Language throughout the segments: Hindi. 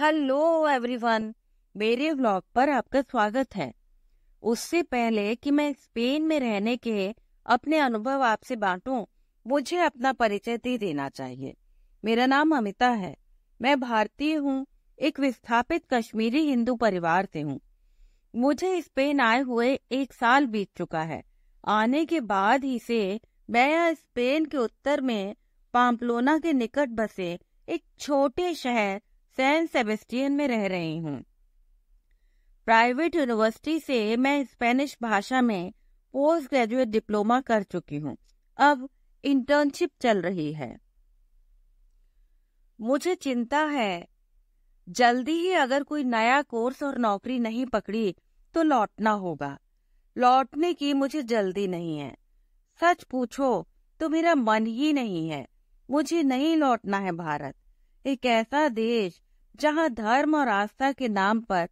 हेलो एवरीवन मेरे व्लॉग पर आपका स्वागत है उससे पहले कि मैं स्पेन में रहने के अपने अनुभव आपसे बांटूं, मुझे अपना परिचय दे देना चाहिए मेरा नाम अमिता है मैं भारतीय हूँ एक विस्थापित कश्मीरी हिंदू परिवार से हूँ मुझे स्पेन आए हुए एक साल बीत चुका है आने के बाद ही से मैं स्पेन के उत्तर में पाम्पलोना के निकट बसे एक छोटे शहर सैन सेबेस्टियन में रह रही हूँ प्राइवेट यूनिवर्सिटी से मैं स्पेनिश भाषा में पोस्ट ग्रेजुएट डिप्लोमा कर चुकी हूँ अब इंटर्नशिप चल रही है मुझे चिंता है जल्दी ही अगर कोई नया कोर्स और नौकरी नहीं पकड़ी तो लौटना होगा लौटने की मुझे जल्दी नहीं है सच पूछो तो मेरा मन ही नहीं है मुझे नहीं लौटना है भारत एक ऐसा देश जहां धर्म और आस्था के नाम पर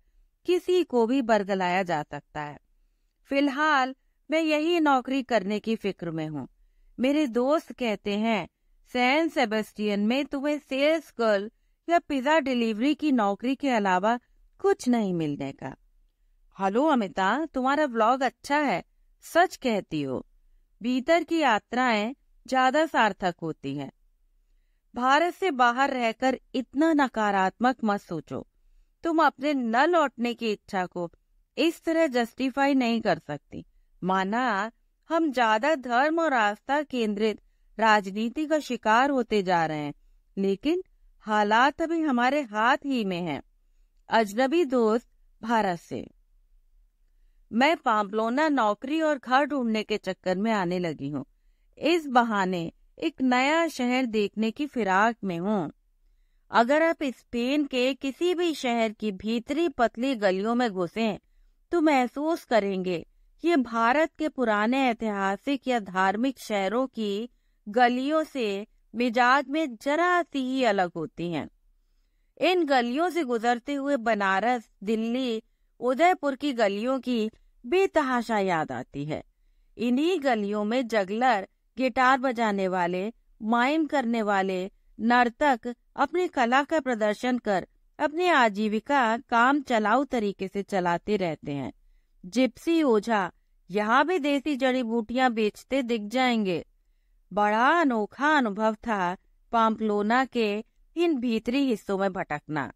किसी को भी बरगलाया जा सकता है फिलहाल मैं यही नौकरी करने की फिक्र में हूँ मेरे दोस्त कहते हैं सैन सेबेस्टियन में तुम्हें सेल्स गर्ल या पिज्जा डिलीवरी की नौकरी के अलावा कुछ नहीं मिलने का हेलो अमिता तुम्हारा ब्लॉग अच्छा है सच कहती हो भीतर की यात्राएं ज्यादा सार्थक होती हैं। भारत से बाहर रहकर इतना नकारात्मक मत सोचो तुम अपने न लौटने की इच्छा को इस तरह जस्टिफाई नहीं कर सकती माना हम ज्यादा धर्म और आस्था केंद्रित राजनीति का शिकार होते जा रहे हैं लेकिन हालात अभी हमारे हाथ ही में हैं। अजनबी दोस्त भारत से मैं पाम्पलोना नौकरी और घर ढूंढने के चक्कर में आने लगी हूँ इस बहाने एक नया शहर देखने की फिराक में हूँ अगर आप स्पेन के किसी भी शहर की भीतरी पतली गलियों में घुसे तो महसूस करेंगे ये भारत के पुराने ऐतिहासिक या धार्मिक शहरों की गलियों से मिजाज में जरा सी ही अलग होती हैं। इन गलियों से गुजरते हुए बनारस दिल्ली उदयपुर की गलियों की बेतहाशा याद आती है इन्हीं गलियों में जगलर गिटार बजाने वाले माइम करने वाले नर्तक अपनी कला का प्रदर्शन कर अपनी आजीविका काम चलाऊ तरीके से चलाते रहते हैं जिप्सी ओझा यहाँ भी देसी जड़ी बूटियां बेचते दिख जाएंगे बड़ा अनोखा अनुभव था पाम्पलोना के इन भीतरी हिस्सों में भटकना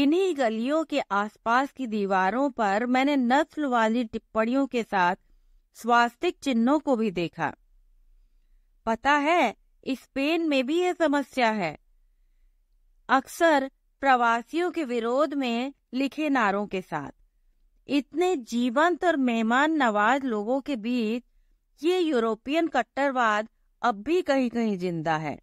इन्हीं गलियों के आसपास की दीवारों पर मैंने नस्ल वाली टिप्पणियों के साथ स्वास्तिक चिन्हों को भी देखा पता है स्पेन में भी यह समस्या है अक्सर प्रवासियों के विरोध में लिखे नारों के साथ इतने जीवंत और मेहमान नवाज लोगों के बीच ये यूरोपियन कट्टरवाद अब भी कहीं कहीं जिंदा है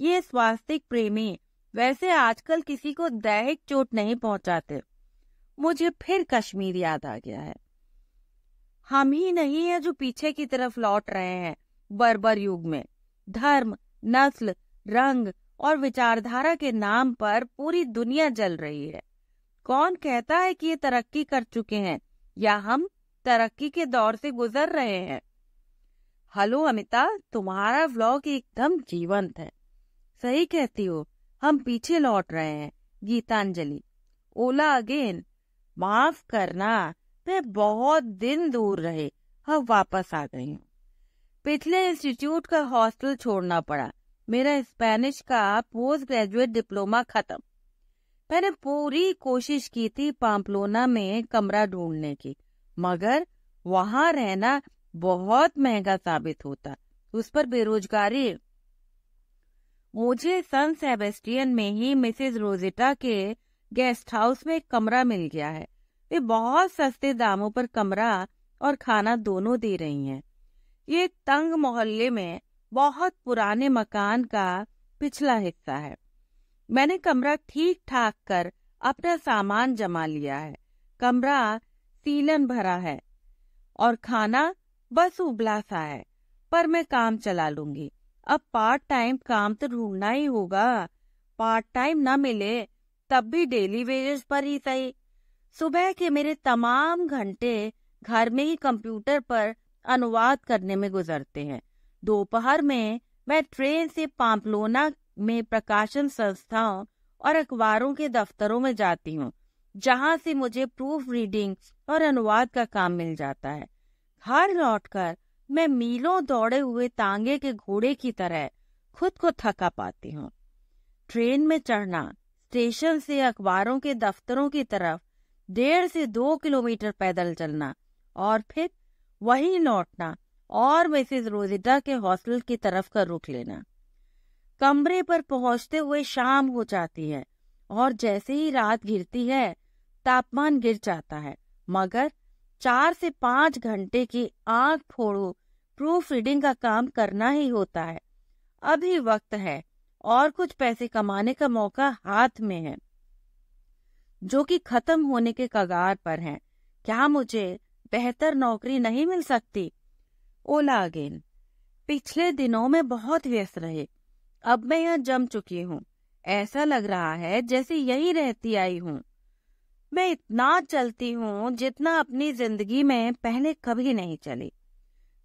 ये स्वास्थ्य प्रेमी वैसे आजकल किसी को दैहिक चोट नहीं पहुंचाते मुझे फिर कश्मीर याद आ गया है हम ही नहीं है जो पीछे की तरफ लौट रहे हैं बर्बर युग में धर्म नस्ल रंग और विचारधारा के नाम पर पूरी दुनिया जल रही है कौन कहता है कि ये तरक्की कर चुके हैं या हम तरक्की के दौर से गुजर रहे हैं हेलो अमिता तुम्हारा व्लॉग एकदम जीवंत है सही कहती हो हम पीछे लौट रहे हैं गीतांजलि ओला अगेन माफ करना मैं बहुत दिन दूर रहे हम वापस आ गई हूँ पिछले इंस्टीट्यूट का हॉस्टल छोड़ना पड़ा मेरा स्पेनिश का पोस्ट ग्रेजुएट डिप्लोमा खत्म मैंने पूरी कोशिश की थी पाम्पलोना में कमरा ढूंढने की मगर वहाँ रहना बहुत महंगा साबित होता उस पर बेरोजगारी मुझे सन सेबेस्टियन में ही मिसेज रोजिटा के गेस्ट हाउस में कमरा मिल गया है वे बहुत सस्ते दामों पर कमरा और खाना दोनों दे रही हैं। ये तंग मोहल्ले में बहुत पुराने मकान का पिछला हिस्सा है मैंने कमरा ठीक ठाक कर अपना सामान जमा लिया है कमरा सीलन भरा है और खाना बस उबला सा है पर मैं काम चला लूंगी अब पार्ट टाइम काम तो ढूंढना ही होगा पार्ट टाइम ना मिले तब भी डेली वेजेस पर ही सही सुबह के मेरे तमाम घंटे घर में ही कंप्यूटर पर अनुवाद करने में गुजरते हैं दोपहर में मैं ट्रेन से पाम्पलोना में प्रकाशन संस्थाओं और अखबारों के दफ्तरों में जाती हूँ जहाँ से मुझे प्रूफ रीडिंग और अनुवाद का काम मिल जाता है घर लौटकर मैं मीलों दौड़े हुए तांगे के घोड़े की तरह खुद को थका पाती हूँ ट्रेन में चढ़ना स्टेशन से अखबारों के दफ्तरों की तरफ डेढ़ से दो किलोमीटर पैदल चलना और फिर वहीं लौटना और मिसेज रोजिटा के हॉस्टल की तरफ का रुख लेना कमरे पर पहुंचते हुए शाम हो जाती है और जैसे ही रात गिरती है तापमान गिर जाता है मगर चार से पांच घंटे की आंख फोड़ो प्रूफ रीडिंग का काम करना ही होता है अभी वक्त है और कुछ पैसे कमाने का मौका हाथ में है जो कि खत्म होने के कगार पर है क्या मुझे बेहतर नौकरी नहीं मिल सकती ओला अगेन पिछले दिनों में बहुत व्यस्त रहे अब मैं यहाँ जम चुकी हूँ ऐसा लग रहा है जैसे यही रहती आई हूँ मैं इतना चलती हूँ जितना अपनी जिंदगी में पहले कभी नहीं चली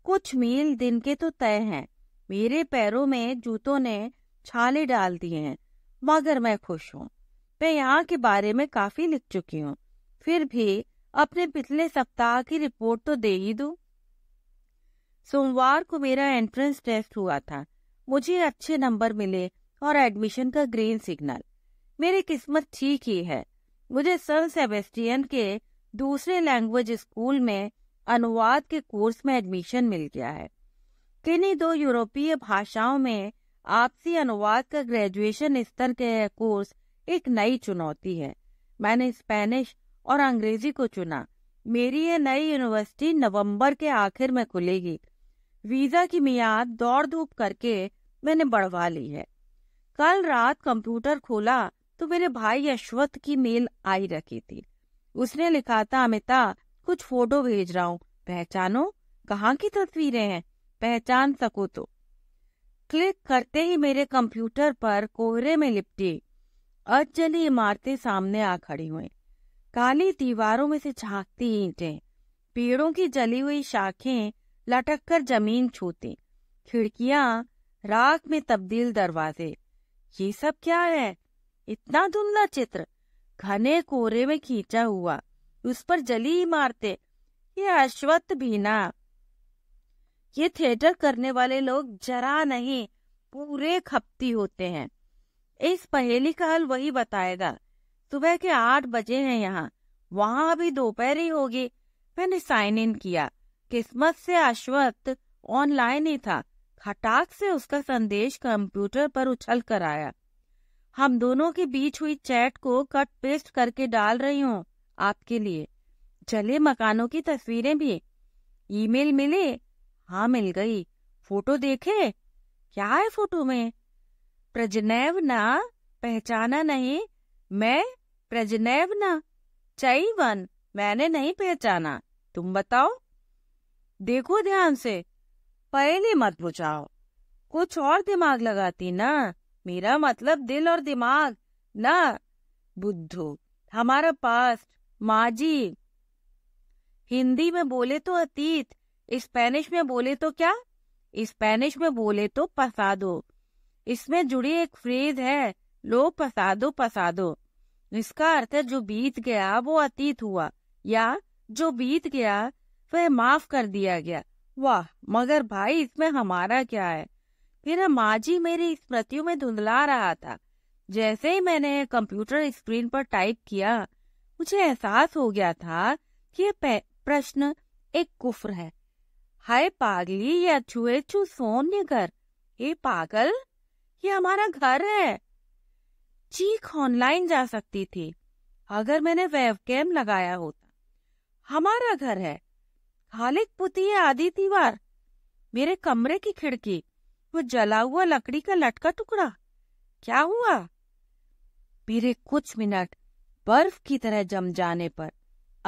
कुछ मील दिन के तो तय हैं मेरे पैरों में जूतों ने छाले डाल दिए हैं मगर मैं खुश हूँ मैं यहाँ के बारे में काफी लिख चुकी हूँ फिर भी अपने पिछले सप्ताह की रिपोर्ट तो दे ही दू सोमवार को मेरा एंट्रेंस टेस्ट हुआ था मुझे अच्छे नंबर मिले और एडमिशन का ग्रीन सिग्नल मेरी किस्मत ठीक ही है मुझे सन सेबेस्टियन के दूसरे लैंग्वेज स्कूल में अनुवाद के कोर्स में एडमिशन मिल गया है किन्हीं दो यूरोपीय भाषाओं में आपसी अनुवाद का ग्रेजुएशन स्तर के कोर्स एक नई चुनौती है मैंने स्पेनिश और अंग्रेजी को चुना मेरी ये नई यूनिवर्सिटी नवंबर के आखिर में खुलेगी वीजा की मियाद दौड़ धूप करके मैंने बढ़वा ली है कल रात कंप्यूटर खोला तो मेरे भाई अश्वथ की मेल आई रखी थी उसने लिखा था अमिता कुछ फोटो भेज रहा हूँ पहचानो कहाँ की तस्वीरें हैं पहचान सको तो क्लिक करते ही मेरे कंप्यूटर पर कोहरे में लिपटी अजली इमारतें सामने आ खड़ी हुई काली दीवारों में से झांकती ईंटें पेड़ों की जली हुई शाखें लटक कर जमीन छूती खिड़कियां राख में तब्दील दरवाजे ये सब क्या है इतना धुंधला चित्र घने कोरे में खींचा हुआ उस पर जली मारते ये अश्वत्थ भी ना ये थिएटर करने वाले लोग जरा नहीं पूरे खपती होते हैं इस पहेली का हल वही बताएगा सुबह के आठ बजे हैं यहाँ वहाँ अभी दोपहर ही होगी मैंने साइन इन किया किस्मत से अश्वत्थ ऑनलाइन ही था खटाक से उसका संदेश कंप्यूटर पर उछल कर आया हम दोनों के बीच हुई चैट को कट पेस्ट करके डाल रही हूँ आपके लिए चले मकानों की तस्वीरें भी ईमेल मिले हाँ मिल गई फोटो देखे क्या है फोटो में प्रजनैव ना पहचाना नहीं मैं प्रजनेवना चैवन मैंने नहीं पहचाना तुम बताओ देखो ध्यान से पहले मत बुझाओ कुछ और दिमाग लगाती ना मेरा मतलब दिल और दिमाग ना बुद्धू हमारा पास्ट माजी हिंदी में बोले तो अतीत स्पेनिश में बोले तो क्या स्पेनिश में बोले तो पसादो इसमें जुड़ी एक फ्रेज है लो पसादो पसादो इसका अर्थ है जो बीत गया वो अतीत हुआ या जो बीत गया वह माफ कर दिया गया वाह मगर भाई इसमें हमारा क्या है मेरा माजी मेरी स्मृतियों में धुंधला रहा था जैसे ही मैंने कंप्यूटर स्क्रीन पर टाइप किया मुझे एहसास हो गया था कि यह प्रश्न एक कुफ्र है हाय पागली ये छुए छू सोन्य घर हे पागल ये हमारा घर है चीख ऑनलाइन जा सकती थी अगर मैंने वेबकैम लगाया होता हमारा घर है खालिक पुती है आदि दीवार मेरे कमरे की खिड़की वो जला हुआ लकड़ी का लटका टुकड़ा क्या हुआ पीरे कुछ मिनट बर्फ की तरह जम जाने पर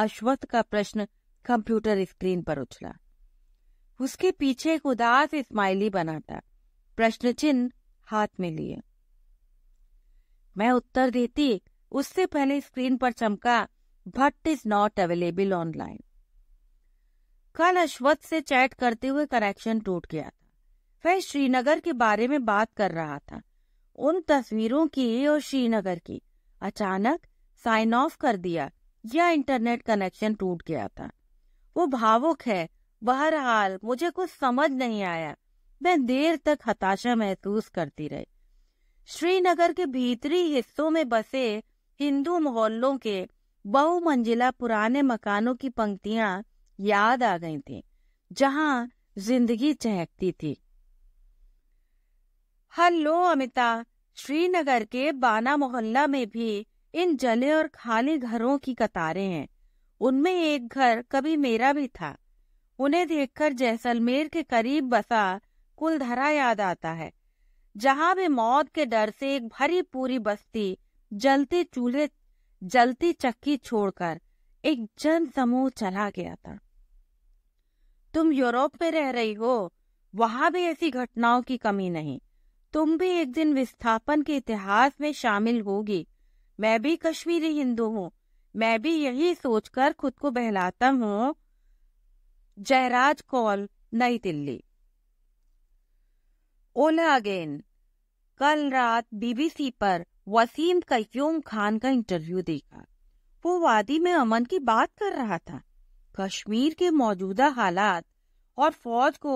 अश्वत्थ का प्रश्न कंप्यूटर स्क्रीन पर उछला उसके पीछे एक उदास स्माइली बनाता प्रश्न चिन्ह हाथ में लिए मैं उत्तर देती उससे पहले स्क्रीन पर चमका Bhatt is not available online कल अश्वथ से चैट करते हुए कनेक्शन टूट गया था वह श्रीनगर के बारे में बात कर रहा था उन तस्वीरों की और श्रीनगर की अचानक साइन ऑफ कर दिया या इंटरनेट कनेक्शन टूट गया था वो भावुक है बहरहाल मुझे कुछ समझ नहीं आया मैं देर तक हताशा महसूस करती रही श्रीनगर के भीतरी हिस्सों में बसे हिंदू मोहल्लों के बहुमंजिला पुराने मकानों की पंक्तियां याद आ गई थी जहां जिंदगी चहकती थी हल्लो अमिता श्रीनगर के बाना मोहल्ला में भी इन जले और खाली घरों की कतारें हैं उनमें एक घर कभी मेरा भी था उन्हें देखकर जैसलमेर के करीब बसा कुलधरा याद आता है जहां भी मौत के डर से एक भरी पूरी बस्ती जलते चूल्हे जलती चक्की छोड़कर एक जन समूह चला गया था तुम यूरोप में रह रही हो वहां भी ऐसी घटनाओं की कमी नहीं तुम भी एक दिन विस्थापन के इतिहास में शामिल होगी मैं भी कश्मीरी हिंदू हूँ मैं भी यही सोचकर खुद को बहलाता हूँ जयराज कौल नई दिल्ली ओला अगेन कल रात बीबीसी पर वसीम कयूम खान का इंटरव्यू देखा वो वादी में अमन की बात कर रहा था कश्मीर के मौजूदा हालात और फौज को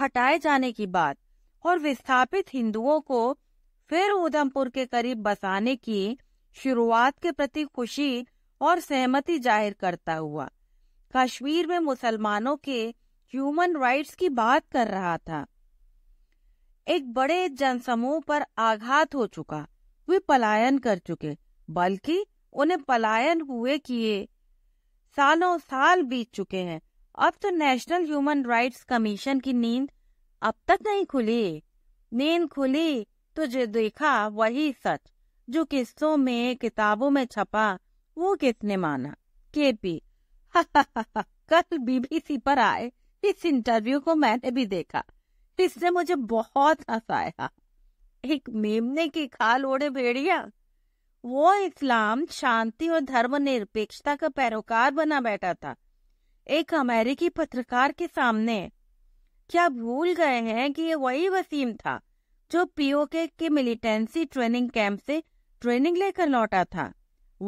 हटाए जाने की बात और विस्थापित हिंदुओं को फिर उधमपुर के करीब बसाने की शुरुआत के प्रति खुशी और सहमति जाहिर करता हुआ कश्मीर में मुसलमानों के ह्यूमन राइट्स की बात कर रहा था एक बड़े जनसमूह पर आघात हो चुका वे पलायन कर चुके बल्कि उन्हें पलायन हुए किए सालों साल बीत चुके हैं अब तो नेशनल ह्यूमन राइट्स कमीशन की नींद अब तक नहीं खुली नींद खुली तो जो देखा वही सच जो किस्सों में किताबों में छपा वो किसने माना केपी कल बीबीसी पर आए इस इंटरव्यू को मैंने भी देखा इसने मुझे बहुत हंसाया एक मेमने की खाल ओढ़े भेड़िया वो इस्लाम शांति और धर्म निरपेक्षता का पैरोकार बना बैठा था एक अमेरिकी पत्रकार के सामने क्या भूल गए हैं कि ये वही वसीम था जो पीओके के मिलिटेंसी ट्रेनिंग कैंप से ट्रेनिंग लेकर लौटा था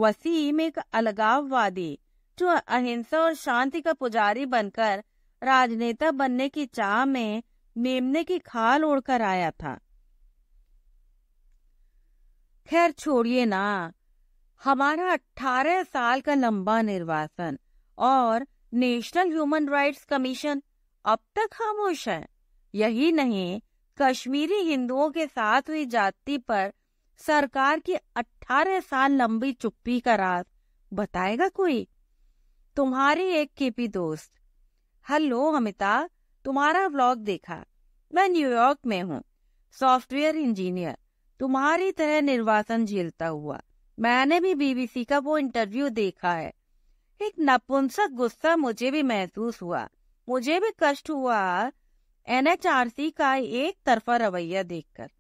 वसीम एक अलगाववादी जो अहिंसा और शांति का पुजारी बनकर राजनेता बनने की चाह में मेमने की खाल ओढ़कर आया था खैर छोड़िए ना हमारा अठारह साल का लंबा निर्वासन और नेशनल ह्यूमन राइट्स कमीशन अब तक खामोश है यही नहीं कश्मीरी हिंदुओं के साथ हुई जाति पर सरकार की अठारह साल लंबी चुप्पी का राज बताएगा कोई तुम्हारी एक केपी दोस्त हेलो अमिताभ तुम्हारा व्लॉग देखा मैं न्यूयॉर्क में हूँ सॉफ्टवेयर इंजीनियर तुम्हारी तरह निर्वासन झेलता हुआ मैंने भी बीबीसी का वो इंटरव्यू देखा है एक नपुंसक गुस्सा मुझे भी महसूस हुआ मुझे भी कष्ट हुआ एनएचआरसी का एक तरफा रवैया देखकर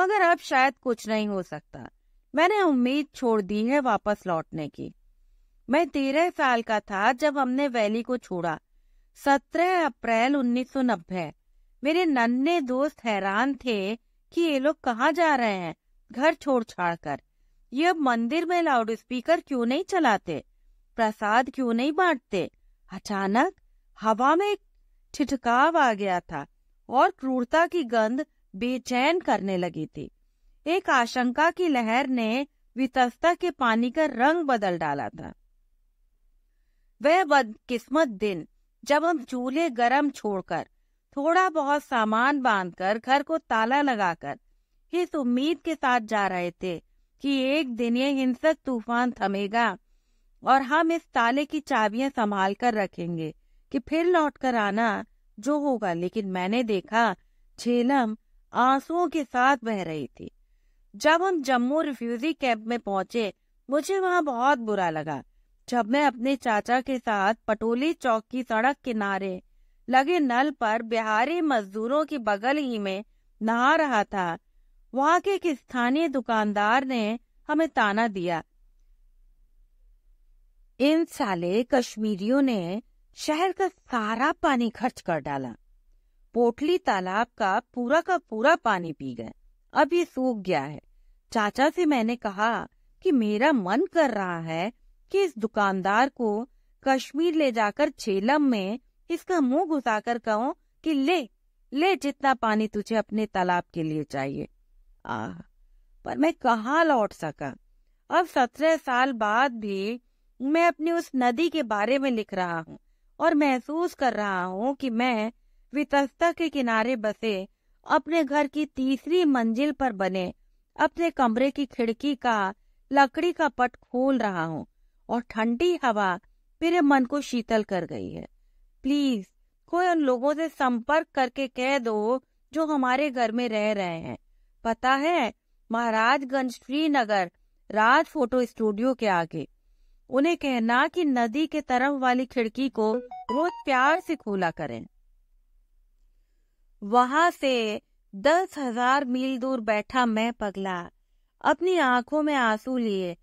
मगर अब शायद कुछ नहीं हो सकता मैंने उम्मीद छोड़ दी है वापस लौटने की मैं तेरह साल का था जब हमने वैली को छोड़ा सत्रह अप्रैल नब्बे मेरे नन्हे दोस्त हैरान थे कि ये लोग कहाँ जा रहे हैं घर छोड़ छाड़ कर ये मंदिर में लाउड स्पीकर क्यों नहीं चलाते प्रसाद क्यों नहीं बांटते अचानक हवा में छिटकाव आ गया था और क्रूरता की गंध बेचैन करने लगी थी एक आशंका की लहर ने वितस्ता के पानी का रंग बदल डाला था वह बदकिस्मत दिन जब हम चूल्हे गरम छोड़कर थोड़ा बहुत सामान बांधकर घर को ताला लगाकर इस उम्मीद के साथ जा रहे थे कि एक दिन ये हिंसक तूफान थमेगा और हम इस ताले की चाबियां संभाल कर रखेंगे कि फिर लौट कर आना जो होगा लेकिन मैंने देखा झेलम आंसुओं के साथ बह रही थी जब हम जम्मू रिफ्यूजी कैंप में पहुंचे मुझे वहां बहुत बुरा लगा जब मैं अपने चाचा के साथ पटोली चौक की सड़क किनारे लगे नल पर बिहारी मजदूरों के बगल ही में नहा रहा था वहां के एक स्थानीय दुकानदार ने हमें ताना दिया इन साले कश्मीरियों ने शहर का सारा पानी खर्च कर डाला पोटली तालाब का पूरा का पूरा पानी पी गए अब ये सूख गया है चाचा से मैंने कहा कि मेरा मन कर रहा है कि इस दुकानदार को कश्मीर ले जाकर झेलम में इसका मुंह घुसाकर कहो कि ले ले जितना पानी तुझे अपने तालाब के लिए चाहिए आह पर मैं कहा लौट सका अब सत्रह साल बाद भी मैं अपनी उस नदी के बारे में लिख रहा हूँ और महसूस कर रहा हूँ कि मैं वितस्ता के किनारे बसे अपने घर की तीसरी मंजिल पर बने अपने कमरे की खिड़की का लकड़ी का पट खोल रहा हूँ और ठंडी हवा मेरे मन को शीतल कर गई है प्लीज कोई उन लोगों से संपर्क करके कह दो जो हमारे घर में रह रहे हैं पता है महाराजगंज श्रीनगर राज फोटो स्टूडियो के आगे उन्हें कहना कि नदी के तरफ वाली खिड़की को रोज प्यार से खोला करें वहां से दस हजार मील दूर बैठा मैं पगला अपनी आंखों में आंसू लिए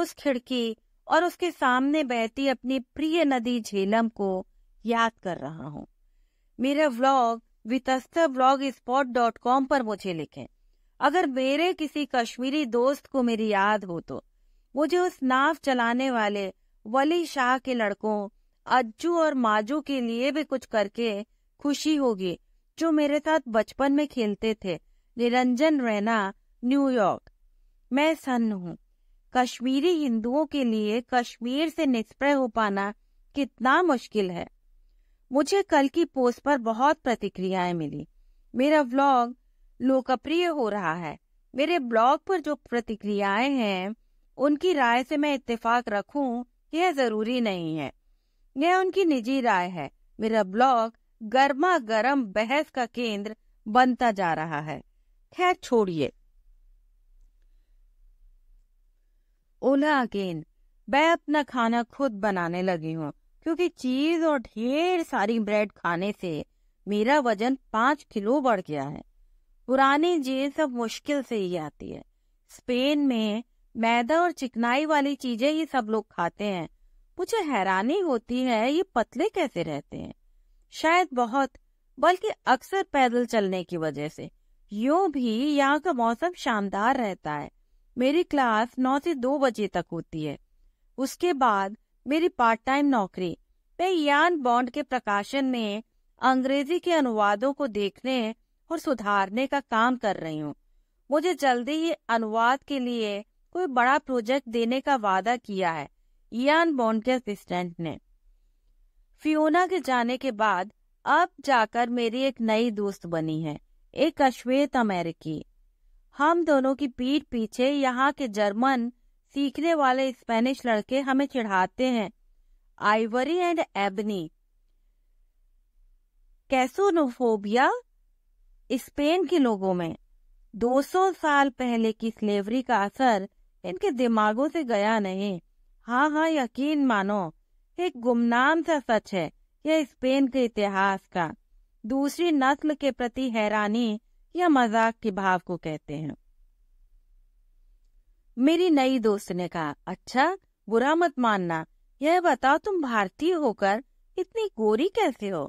उस खिड़की और उसके सामने बहती अपनी प्रिय नदी झेलम को याद कर रहा हूँ मेरा blog Vitast blogspot dot com पर मुझे लिखें अगर मेरे किसी कश्मीरी दोस्त को मेरी याद हो तो मुझे उस नाव चलाने वाले वली शाह के लड़कों अज्जू और माजू के लिए भी कुछ करके खुशी होगी जो मेरे साथ बचपन में खेलते थे निरंजन रैना न्यूयॉर्क मैं सन्न हूँ कश्मीरी हिंदुओं के लिए कश्मीर से निष्प्रय हो पाना कितना मुश्किल है मुझे कल की पोस्ट पर बहुत प्रतिक्रियाएं मिली मेरा ब्लॉग लोकप्रिय हो रहा है मेरे ब्लॉग पर जो प्रतिक्रियाएं हैं उनकी राय से मैं इत्तेफाक रखूं यह जरूरी नहीं है यह उनकी निजी राय है मेरा ब्लॉग गर्मा गर्म बहस का केंद्र बनता जा रहा है खैर छोड़िए ओला अगेन मैं अपना खाना खुद बनाने लगी हूँ क्योंकि चीज और ढेर सारी ब्रेड खाने से मेरा वजन पाँच किलो बढ़ गया है पुरानी जीन सब मुश्किल से ही आती है स्पेन में मैदा और चिकनाई वाली चीजें ही सब लोग खाते हैं मुझे हैरानी होती है ये पतले कैसे रहते हैं शायद बहुत बल्कि अक्सर पैदल चलने की वजह से यूं भी यहाँ का मौसम शानदार रहता है मेरी क्लास नौ से दो बजे तक होती है उसके बाद मेरी पार्ट टाइम नौकरी मैं यान बॉन्ड के प्रकाशन में अंग्रेजी के अनुवादों को देखने और सुधारने का काम कर रही हूँ मुझे जल्दी ही अनुवाद के लिए कोई बड़ा प्रोजेक्ट देने का वादा किया है यान बॉन्ड के असिस्टेंट ने फियोना के जाने के बाद अब जाकर मेरी एक नई दोस्त बनी है एक अश्वेत अमेरिकी हम दोनों की पीठ पीछे यहाँ के जर्मन सीखने वाले स्पेनिश लड़के हमें चिढ़ाते हैं आइवरी एंड एबनी कैसोनोफोबिया स्पेन के लोगों में 200 साल पहले की स्लेवरी का असर इनके दिमागों से गया नहीं हाँ हाँ यकीन मानो एक गुमनाम सा सच है यह स्पेन के इतिहास का दूसरी नस्ल के प्रति हैरानी या मजाक के भाव को कहते हैं मेरी नई दोस्त ने कहा अच्छा बुरा मत मानना यह बताओ तुम भारतीय होकर इतनी गोरी कैसे हो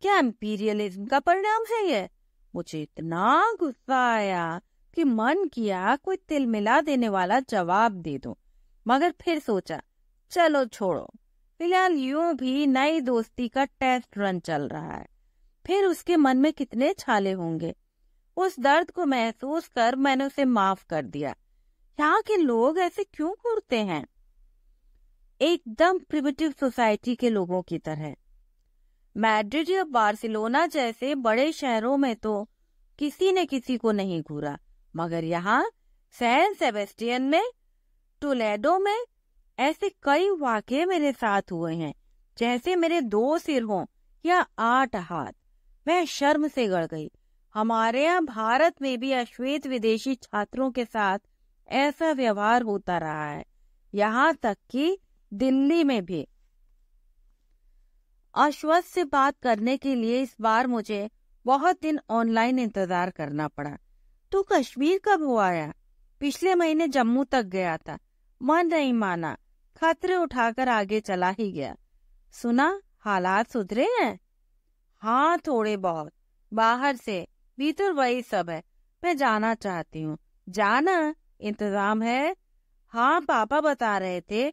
क्या एम्पीरियलिज्म का परिणाम है यह मुझे इतना गुस्सा आया कि मन किया कोई तिल मिला देने वाला जवाब दे दो मगर फिर सोचा चलो छोड़ो फिलहाल यूं भी नई दोस्ती का टेस्ट रन चल रहा है फिर उसके मन में कितने छाले होंगे उस दर्द को महसूस कर मैंने उसे माफ कर दिया यहाँ के लोग ऐसे क्यों घूरते हैं एकदम प्रिमिटिव सोसाइटी के लोगों की तरह मैड्रिड या बार्सिलोना जैसे बड़े शहरों में तो किसी ने किसी को नहीं घूरा मगर यहाँ सैन सेबेस्टियन में टोलेडो में ऐसे कई वाक्य मेरे साथ हुए हैं जैसे मेरे दो सिर हों या आठ हाथ मैं शर्म से गड़ गई हमारे यहाँ भारत में भी अश्वेत विदेशी छात्रों के साथ ऐसा व्यवहार होता रहा है यहाँ तक कि दिल्ली में भी अश्वत से बात करने के लिए इस बार मुझे बहुत दिन ऑनलाइन इंतजार करना पड़ा तू तो कश्मीर कब हो आया पिछले महीने जम्मू तक गया था मन नहीं माना खतरे उठाकर आगे चला ही गया सुना हालात सुधरे हैं हाँ थोड़े बहुत बाहर से भीतर वही सब है मैं जाना चाहती हूँ जाना इंतजाम है हाँ पापा बता रहे थे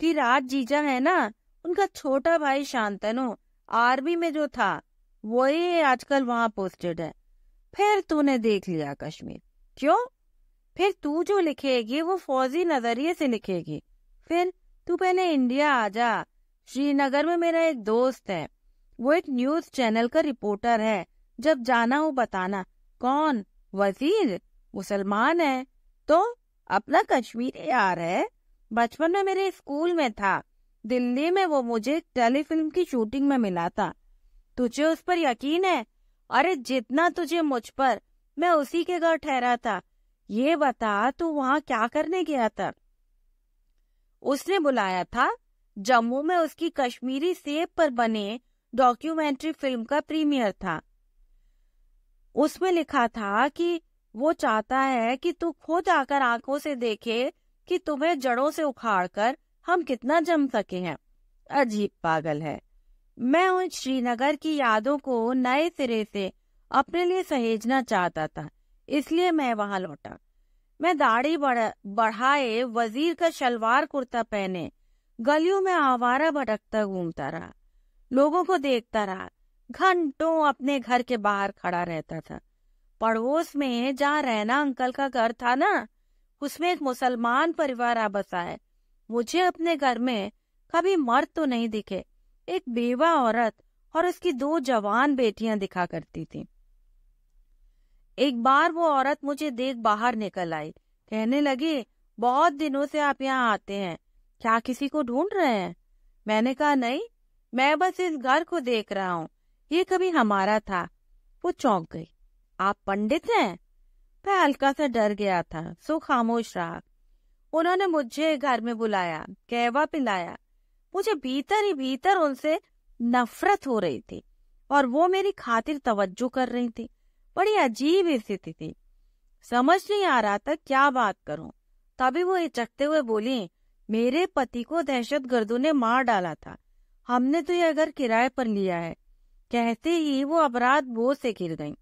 कि राज जीजा है ना उनका छोटा भाई शांतनु आर्मी में जो था वही आजकल वहाँ पोस्टेड है फिर तूने देख लिया कश्मीर क्यों फिर तू जो लिखेगी वो फौजी नजरिए से लिखेगी फिर तू पहले इंडिया आ जा श्रीनगर में मेरा एक दोस्त है वो एक न्यूज चैनल का रिपोर्टर है जब जाना हो बताना कौन वजीर मुसलमान है तो अपना कश्मीर यार है बचपन में मेरे स्कूल में था दिल्ली में वो मुझे टेलीफिल्म की शूटिंग में मिला था तुझे उस पर यकीन है अरे जितना तुझे मुझ पर मैं उसी के घर ठहरा था ये बता तू वहाँ क्या करने गया था उसने बुलाया था जम्मू में उसकी कश्मीरी सेब पर बने डॉक्यूमेंट्री फिल्म का प्रीमियर था उसमें लिखा था कि वो चाहता है कि तू खुद आकर आंखों से देखे कि तुम्हें जड़ों से उखाड़कर हम कितना जम सके हैं अजीब पागल है मैं उन श्रीनगर की यादों को नए सिरे से अपने लिए सहेजना चाहता था इसलिए मैं वहां लौटा मैं दाढ़ी बढ़ाए वजीर का शलवार कुर्ता पहने गलियों में आवारा भटकता घूमता रहा लोगों को देखता रहा घंटों अपने घर के बाहर खड़ा रहता था पड़ोस में जहाँ रहना अंकल का घर था ना उसमें एक मुसलमान परिवार आ बसा है मुझे अपने घर में कभी मर्द तो नहीं दिखे एक बेवा औरत और उसकी दो जवान बेटियां दिखा करती थी एक बार वो औरत मुझे देख बाहर निकल आई कहने लगी बहुत दिनों से आप यहाँ आते हैं क्या किसी को ढूंढ रहे हैं मैंने कहा नहीं मैं बस इस घर को देख रहा हूँ ये कभी हमारा था वो चौंक गई आप पंडित हैं मैं हल्का सा डर गया था सो खामोश रहा उन्होंने मुझे घर में बुलाया कहवा पिलाया मुझे भीतर ही भीतर उनसे नफरत हो रही थी और वो मेरी खातिर तवज्जो कर रही थी बड़ी अजीब स्थिति थी समझ नहीं आ रहा था क्या बात करूं तभी वो हिचकते हुए बोली मेरे पति को दहशत गर्दों ने मार डाला था हमने तो ये घर किराए पर लिया है कहते ही वो अपराध बोझ से गिर गई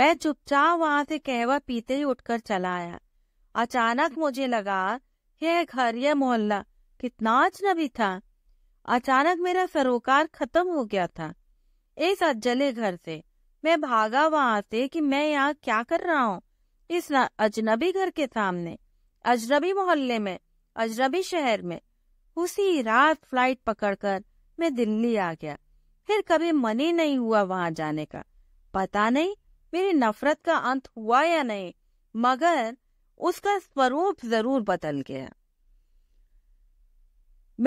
मैं चुपचाप वहां से कहवा पीते ही उठकर चला आया अचानक मुझे लगा यह घर यह मोहल्ला कितना अजनबी था अचानक मेरा सरोकार खत्म हो गया था इस अजले घर से मैं भागा वहां से कि मैं यहाँ क्या कर रहा हूँ इस अजनबी घर के सामने अजनबी मोहल्ले में अजनबी शहर में उसी रात फ्लाइट पकड़कर मैं दिल्ली आ गया फिर कभी मन ही नहीं हुआ वहां जाने का पता नहीं मेरी नफरत का अंत हुआ या नहीं मगर उसका स्वरूप जरूर बदल गया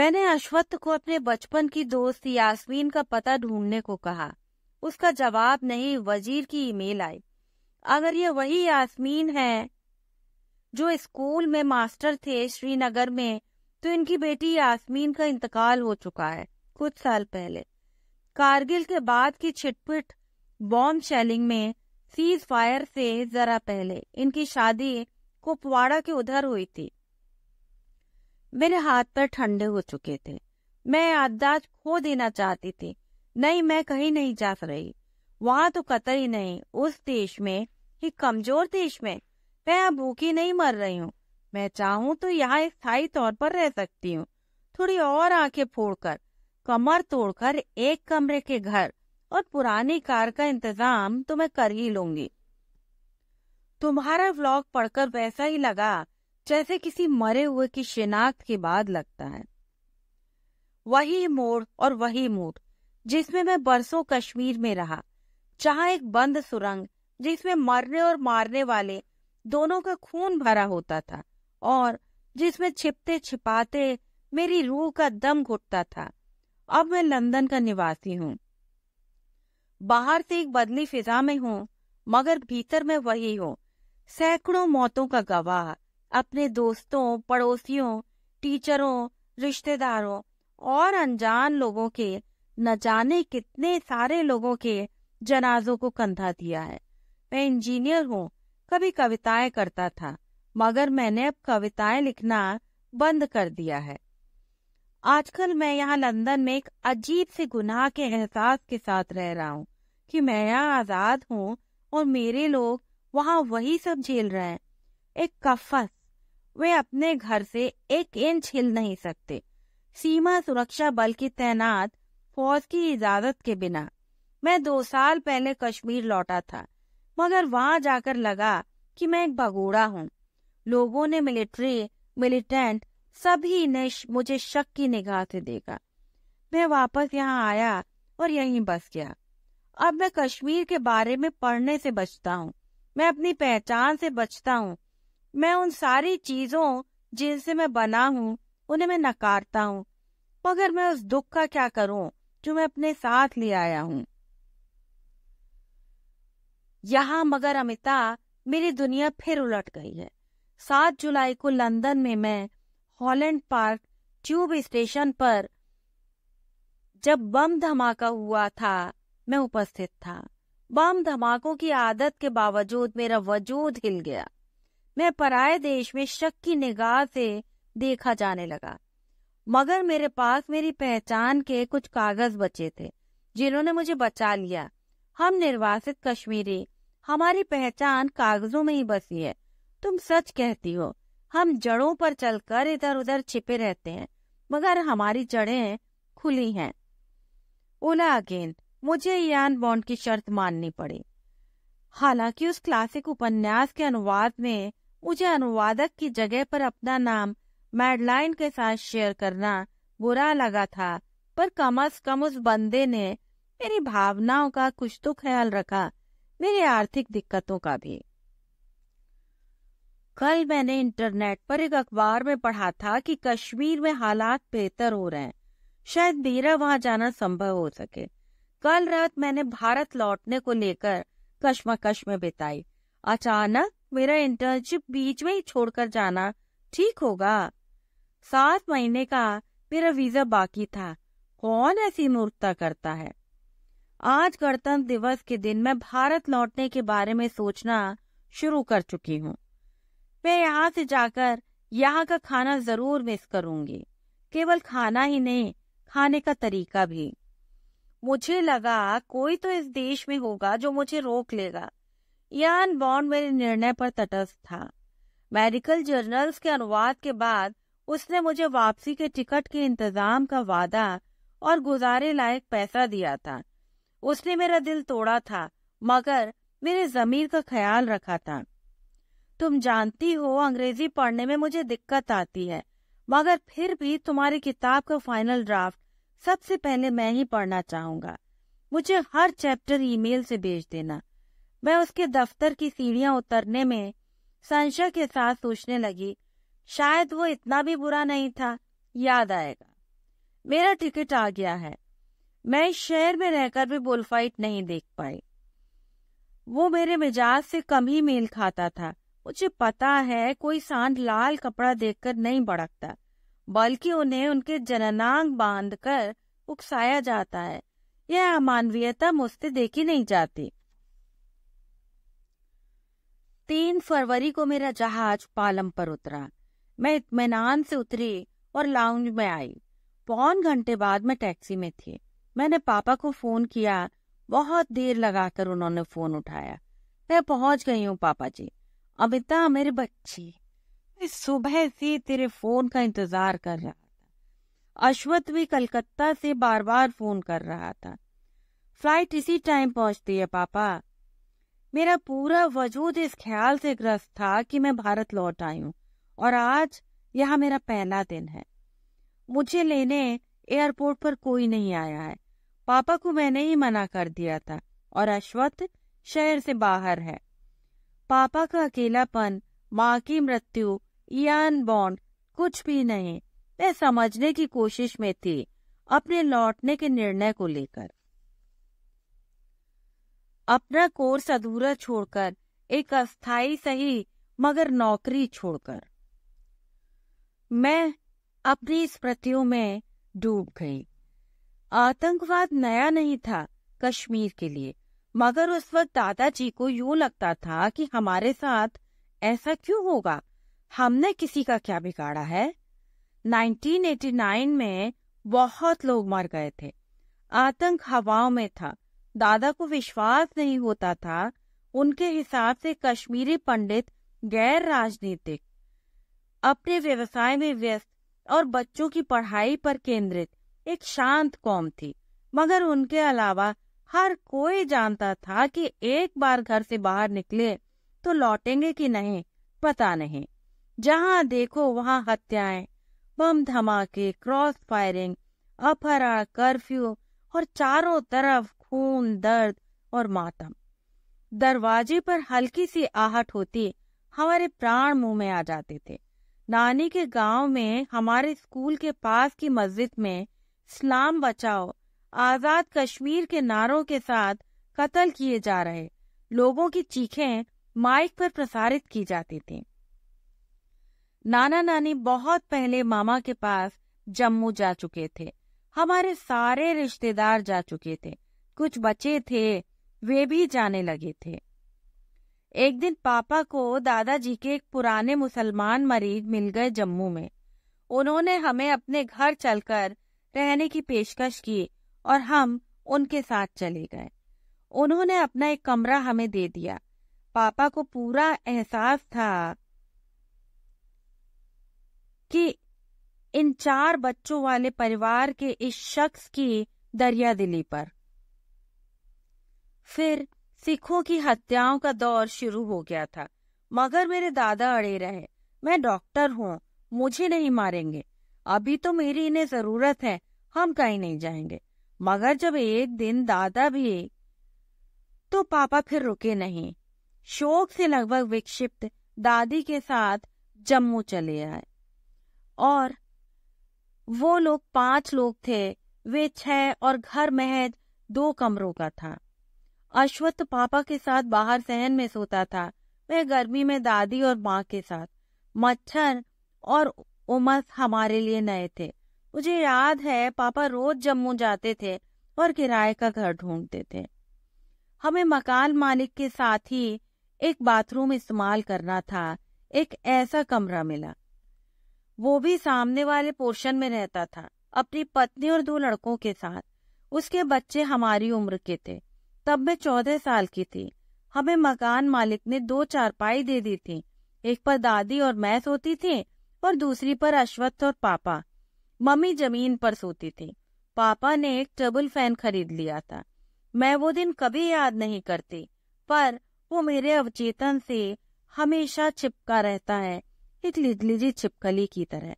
मैंने अश्वत्थ को अपने बचपन की दोस्त यास्मीन का पता ढूंढने को कहा उसका जवाब नहीं वजीर की ईमेल आई अगर ये वही यास्मीन है जो स्कूल में मास्टर थे श्रीनगर में तो इनकी बेटी यास्मीन का इंतकाल हो चुका है कुछ साल पहले कारगिल के बाद की छिटपुट बॉम्ब शेलिंग में सीज फायर से जरा पहले इनकी शादी कुपवाड़ा के उधर हुई थी मेरे हाथ पर ठंडे हो चुके थे मैं याददाश्त खो देना चाहती थी नहीं मैं कहीं नहीं जा रही वहां तो कतर ही नहीं उस देश में ही कमजोर देश में मैं अब भूखी नहीं मर रही हूँ मैं चाहूँ तो यहाँ स्थायी तौर पर रह सकती हूँ थोड़ी और आंखें फोड़कर कमर तोड़कर एक कमरे के घर और पुरानी कार का इंतजाम तो मैं कर ही लूंगी तुम्हारा व्लॉग पढ़कर वैसा ही लगा जैसे किसी मरे हुए की शिनाख्त के बाद लगता है वही मोड़ और वही मूड जिसमें मैं बरसों कश्मीर में रहा जहाँ एक बंद सुरंग जिसमें मरने और मारने वाले दोनों का खून भरा होता था और जिसमें छिपते छिपाते मेरी रूह का दम घुटता था अब मैं लंदन का निवासी हूँ बाहर से एक बदली फिजा में हूँ मगर भीतर मैं वही हूँ सैकड़ों मौतों का गवाह अपने दोस्तों पड़ोसियों टीचरों रिश्तेदारों और अनजान लोगों के न जाने कितने सारे लोगों के जनाजों को कंधा दिया है मैं इंजीनियर हूँ कभी कविताएं करता था मगर मैंने अब कविताएं लिखना बंद कर दिया है आजकल मैं यहाँ लंदन में एक अजीब से गुनाह के एहसास के साथ रह रहा हूँ कि मैं यहाँ आजाद हूँ और मेरे लोग वहाँ वही सब झेल रहे हैं एक कफस वे अपने घर से एक इंच हिल नहीं सकते सीमा सुरक्षा बल की तैनात फौज की इजाजत के बिना मैं दो साल पहले कश्मीर लौटा था मगर वहां जाकर लगा कि मैं एक भगोड़ा हूँ लोगों ने मिलिट्री मिलिटेंट सभी ने मुझे शक की निगाह से देखा मैं वापस यहाँ आया और यहीं बस गया अब मैं कश्मीर के बारे में पढ़ने से बचता हूँ मैं अपनी पहचान से बचता हूँ मैं उन सारी चीजों जिनसे मैं बना हूँ उन्हें मैं नकारता हूँ मगर मैं उस दुख का क्या करूँ जो मैं अपने साथ ले आया हूँ यहाँ मगर अमिता मेरी दुनिया फिर उलट गई है सात जुलाई को लंदन में मैं हॉलैंड पार्क ट्यूब स्टेशन पर जब बम धमाका हुआ था मैं उपस्थित था बम धमाकों की आदत के बावजूद मेरा वजूद हिल गया मैं पराये देश में शक की निगाह से देखा जाने लगा मगर मेरे पास मेरी पहचान के कुछ कागज बचे थे जिन्होंने मुझे बचा लिया हम निर्वासित कश्मीरी हमारी पहचान कागजों में ही बसी है तुम सच कहती हो हम जड़ों पर चलकर इधर उधर छिपे रहते हैं मगर हमारी जड़ें खुली हैं ओला अगेन मुझे यान बॉन्ड की शर्त माननी पड़ी हालांकि उस क्लासिक उपन्यास के अनुवाद में मुझे अनुवादक की जगह पर अपना नाम मैडलाइन के साथ शेयर करना बुरा लगा था पर कम अज कम उस बंदे ने मेरी भावनाओं का कुछ तो ख्याल रखा मेरी आर्थिक दिक्कतों का भी कल मैंने इंटरनेट पर एक अखबार में पढ़ा था कि कश्मीर में हालात बेहतर हो रहे हैं शायद मेरा वहां जाना संभव हो सके कल रात मैंने भारत लौटने को लेकर कश्मकश में बिताई अचानक मेरा इंटर्नशिप बीच में ही छोड़कर जाना ठीक होगा सात महीने का मेरा वीजा बाकी था कौन ऐसी मूर्खता करता है आज गणतंत्र दिवस के दिन मैं भारत लौटने के बारे में सोचना शुरू कर चुकी हूँ मैं यहाँ से जाकर यहाँ का खाना जरूर मिस करूंगी केवल खाना ही नहीं खाने का तरीका भी मुझे लगा कोई तो इस देश में होगा जो मुझे रोक लेगा यान बॉन्ड मेरे निर्णय पर तटस्थ था मेडिकल जर्नल्स के अनुवाद के बाद उसने मुझे वापसी के टिकट के इंतजाम का वादा और गुजारे लायक पैसा दिया था उसने मेरा दिल तोड़ा था मगर मेरे जमीर का ख्याल रखा था तुम जानती हो अंग्रेजी पढ़ने में मुझे दिक्कत आती है मगर फिर भी तुम्हारी किताब का फाइनल ड्राफ्ट सबसे पहले मैं ही पढ़ना चाहूंगा मुझे हर चैप्टर ईमेल से भेज देना मैं उसके दफ्तर की सीढ़ियां उतरने में संशय के साथ सोचने लगी शायद वो इतना भी बुरा नहीं था याद आएगा मेरा टिकट आ गया है मैं इस शहर में रहकर भी बुलफाइट नहीं देख पाई वो मेरे मिजाज से कम ही मेल खाता था मुझे पता है कोई सांड लाल कपड़ा देखकर नहीं भड़कता बल्कि उन्हें उनके जननांग बांधकर उकसाया जाता है यह अमानवीयता मुझसे देखी नहीं जाती तीन फरवरी को मेरा जहाज पालम पर उतरा मैं इतमान से उतरी और लाउंज में आई पौन घंटे बाद मैं टैक्सी में थी मैंने पापा को फोन किया बहुत देर लगाकर उन्होंने फोन उठाया मैं पहुंच गई हूँ पापा जी अमिता मेरे बच्ची मैं सुबह से तेरे फोन का इंतजार कर रहा था अश्वत भी कलकत्ता से बार बार फोन कर रहा था फ्लाइट इसी टाइम पहुंचती है पापा मेरा पूरा वजूद इस ख्याल से ग्रस्त था कि मैं भारत लौट आई और आज यह मेरा पहला दिन है मुझे लेने एयरपोर्ट पर कोई नहीं आया है पापा को मैंने ही मना कर दिया था और अश्वत शहर से बाहर है पापा का अकेलापन माँ की मृत्यु इन बॉन्ड कुछ भी नहीं मैं समझने की कोशिश में थी अपने लौटने के निर्णय को लेकर अपना कोर्स अधूरा छोड़कर एक अस्थाई सही मगर नौकरी छोड़कर मैं अपनी स्मृतियों में डूब गई आतंकवाद नया नहीं था कश्मीर के लिए मगर उस वक्त दादाजी को यूं लगता था कि हमारे साथ ऐसा क्यों होगा हमने किसी का क्या बिगाड़ा है 1989 में बहुत लोग मर गए थे आतंक हवाओं में था दादा को विश्वास नहीं होता था उनके हिसाब से कश्मीरी पंडित गैर राजनीतिक अपने व्यवसाय में व्यस्त और बच्चों की पढ़ाई पर केंद्रित एक शांत कौम थी मगर उनके अलावा हर कोई जानता था कि एक बार घर से बाहर निकले तो लौटेंगे कि नहीं पता नहीं जहां देखो वहां हत्याएं बम धमाके क्रॉस फायरिंग अपहरण कर्फ्यू और चारों तरफ खून दर्द और मातम दरवाजे पर हल्की सी आहट होती हमारे प्राण मुंह में आ जाते थे नानी के गांव में हमारे स्कूल के पास की मस्जिद में इस्लाम बचाओ आजाद कश्मीर के नारों के साथ कत्ल किए जा रहे लोगों की चीखें माइक पर प्रसारित की जाती थी नाना नानी बहुत पहले मामा के पास जम्मू जा चुके थे हमारे सारे रिश्तेदार जा चुके थे कुछ बचे थे वे भी जाने लगे थे एक दिन पापा को दादाजी के एक पुराने मुसलमान मरीज मिल गए जम्मू में उन्होंने हमें अपने घर चलकर रहने की पेशकश की और हम उनके साथ चले गए उन्होंने अपना एक कमरा हमें दे दिया पापा को पूरा एहसास था कि इन चार बच्चों वाले परिवार के इस शख्स की दरिया दिली पर फिर सिखों की हत्याओं का दौर शुरू हो गया था मगर मेरे दादा अड़े रहे मैं डॉक्टर हूँ मुझे नहीं मारेंगे अभी तो मेरी इन्हें जरूरत है हम कहीं नहीं जाएंगे मगर जब एक दिन दादा भी तो पापा फिर रुके नहीं शोक से लगभग विक्षिप्त दादी के साथ जम्मू चले आए और वो लोग पांच लोग थे वे छह और घर महज दो कमरों का था अश्वत्थ पापा के साथ बाहर सहन में सोता था वह गर्मी में दादी और माँ के साथ मच्छर और उमस हमारे लिए नए थे मुझे याद है पापा रोज जम्मू जाते थे और किराए का घर ढूंढते थे हमें मकान मालिक के साथ ही एक बाथरूम इस्तेमाल करना था एक ऐसा कमरा मिला वो भी सामने वाले पोर्शन में रहता था अपनी पत्नी और दो लड़कों के साथ उसके बच्चे हमारी उम्र के थे तब मैं चौदह साल की थी हमें मकान मालिक ने दो चारपाई दे दी थी एक पर दादी और मैं सोती थी और दूसरी पर अश्वत्थ और पापा मम्मी जमीन पर सोती थी पापा ने एक टेबल फैन खरीद लिया था मैं वो दिन कभी याद नहीं करती पर वो मेरे अवचेतन से हमेशा चिपका रहता है एक लिजलिजी छिपकली की तरह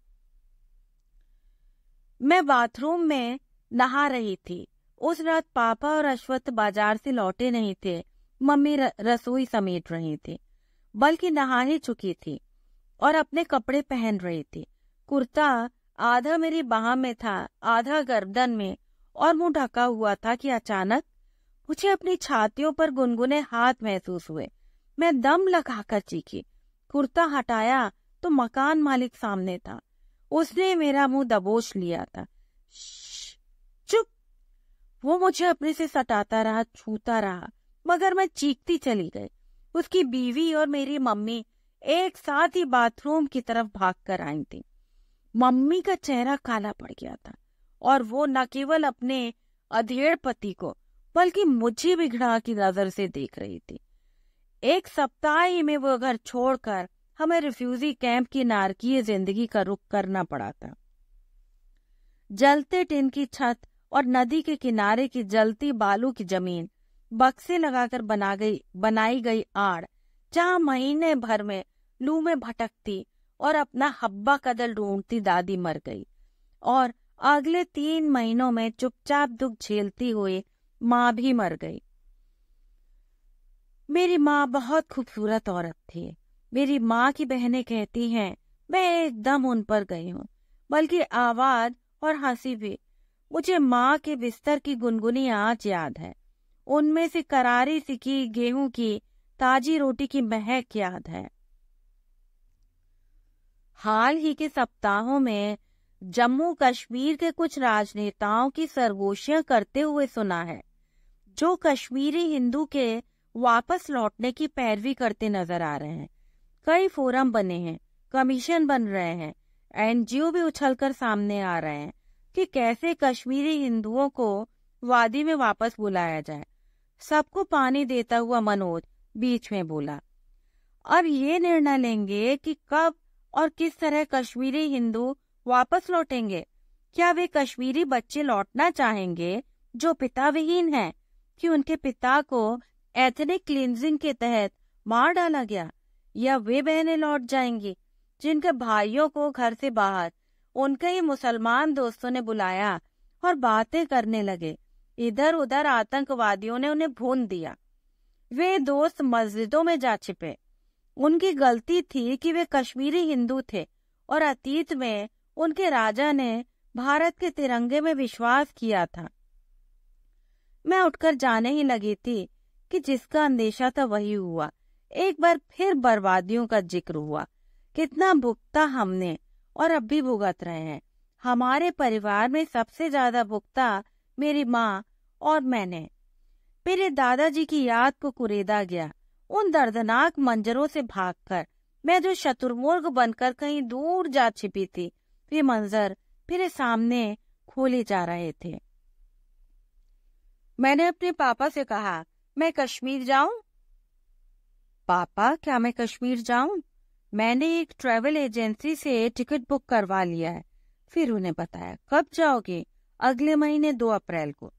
मैं बाथरूम में नहा रही थी उस रात पापा और अश्वत्थ बाजार से लौटे नहीं थे मम्मी रसोई समेट रही थी बल्कि नहा ही चुकी थी और अपने कपड़े पहन रही थी कुर्ता आधा मेरी बाह में था आधा गर्दन में और मुंह ढका हुआ था कि अचानक मुझे अपनी छातियों पर गुनगुने हाथ महसूस हुए मैं दम लगाकर चीखी कुर्ता हटाया तो मकान मालिक सामने था उसने मेरा मुंह दबोच लिया था चुप वो मुझे अपने से सटाता रहा छूता रहा मगर मैं चीखती चली गई उसकी बीवी और मेरी मम्मी एक साथ ही बाथरूम की तरफ भाग कर आई थी मम्मी का चेहरा काला पड़ गया था और वो न केवल अपने अधेड़ पति को बल्कि मुझे भी घृणा की नजर से देख रही थी एक सप्ताह ही में वो घर छोड़कर हमें रिफ्यूजी कैंप की नारकीय जिंदगी का रुख करना पड़ा था जलते टिन की छत और नदी के किनारे की जलती बालू की जमीन बक्से लगाकर बना गई बनाई गई आड़ चार महीने भर में लू में भटकती और अपना हब्बा कदल ढूंढती दादी मर गई और अगले तीन महीनों में चुपचाप दुख झेलती हुई माँ भी मर गई मेरी माँ बहुत खूबसूरत औरत थी मेरी माँ की बहनें कहती हैं मैं एकदम उन पर गई हूँ बल्कि आवाज और हंसी भी मुझे माँ के बिस्तर की गुनगुनी आँच याद है उनमें से करारी सिकी गेहूं की ताजी रोटी की महक याद है हाल ही के सप्ताहों में जम्मू कश्मीर के कुछ राजनेताओं की सरगोशियां करते हुए सुना है जो कश्मीरी हिंदू के वापस लौटने की पैरवी करते नजर आ रहे हैं कई फोरम बने हैं कमीशन बन रहे हैं एनजीओ भी उछलकर सामने आ रहे हैं कि कैसे कश्मीरी हिंदुओं को वादी में वापस बुलाया जाए सबको पानी देता हुआ मनोज बीच में बोला अब ये निर्णय लेंगे कि कब और किस तरह कश्मीरी हिंदू वापस लौटेंगे क्या वे कश्मीरी बच्चे लौटना चाहेंगे जो पिता विहीन है कि उनके पिता को एथनिक क्लिनिंग के तहत मार डाला गया या वे बहनें लौट जाएंगी जिनके भाइयों को घर से बाहर उनके ही मुसलमान दोस्तों ने बुलाया और बातें करने लगे इधर उधर आतंकवादियों ने उन्हें भून दिया वे दोस्त मस्जिदों में जा छिपे उनकी गलती थी कि वे कश्मीरी हिंदू थे और अतीत में उनके राजा ने भारत के तिरंगे में विश्वास किया था मैं उठकर जाने ही लगी थी कि जिसका अंदेशा था वही हुआ एक बार फिर बर्बादियों का जिक्र हुआ कितना भुगता हमने और अब भी भुगत रहे हैं हमारे परिवार में सबसे ज्यादा भुगता मेरी माँ और मैंने मेरे दादाजी की याद को कुरेदा गया उन दर्दनाक मंजरों से भागकर मैं जो शत्रुमुर्ग बनकर कहीं दूर जा छिपी थी वे मंजर फिर सामने खोले जा रहे थे मैंने अपने पापा से कहा मैं कश्मीर जाऊं पापा क्या मैं कश्मीर जाऊं मैंने एक ट्रेवल एजेंसी से टिकट बुक करवा लिया है फिर उन्हें बताया कब जाओगे अगले महीने दो अप्रैल को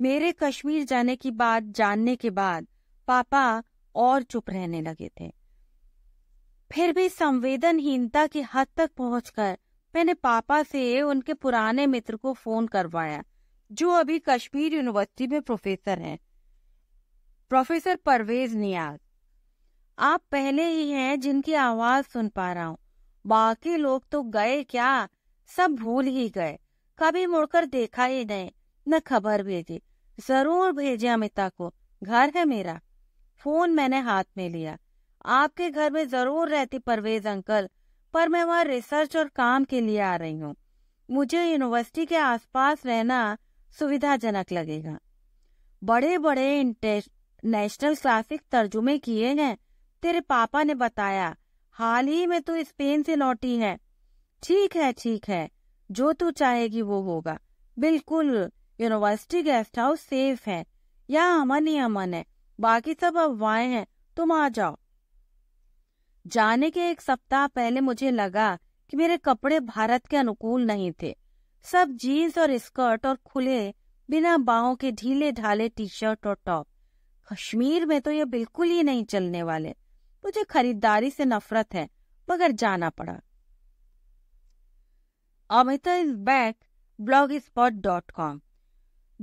मेरे कश्मीर जाने की बात जानने के बाद पापा और चुप रहने लगे थे फिर भी संवेदनहीनता की हद तक पहुंचकर मैंने पापा से उनके पुराने मित्र को फोन करवाया जो अभी कश्मीर यूनिवर्सिटी में प्रोफेसर हैं प्रोफेसर परवेज नियाज आप पहले ही हैं जिनकी आवाज सुन पा रहा हूँ बाकी लोग तो गए क्या सब भूल ही गए कभी मुड़कर देखा ही नहीं न खबर भेजी जरूर भेजे अमिता को घर है मेरा फोन मैंने हाथ में लिया आपके घर में जरूर रहती परवेज अंकल पर मैं वहाँ रिसर्च और काम के लिए आ रही हूँ मुझे यूनिवर्सिटी के आसपास रहना सुविधाजनक लगेगा बड़े बड़े नेशनल क्लासिक तर्जुमे किए हैं तेरे पापा ने बताया हाल ही में तू स्पेन से लौटी है ठीक है ठीक है जो तू चाहेगी वो होगा बिल्कुल यूनिवर्सिटी गेस्ट हाउस सेफ है यहाँ अमन ही अमन है बाकी सब अफवाहें हैं तुम आ जाओ जाने के एक सप्ताह पहले मुझे लगा कि मेरे कपड़े भारत के अनुकूल नहीं थे सब जीन्स और स्कर्ट और खुले बिना बाहों के ढीले ढाले टी शर्ट और टॉप कश्मीर में तो ये बिल्कुल ही नहीं चलने वाले मुझे खरीदारी से नफरत है मगर जाना पड़ा Amita is back blogspot dot com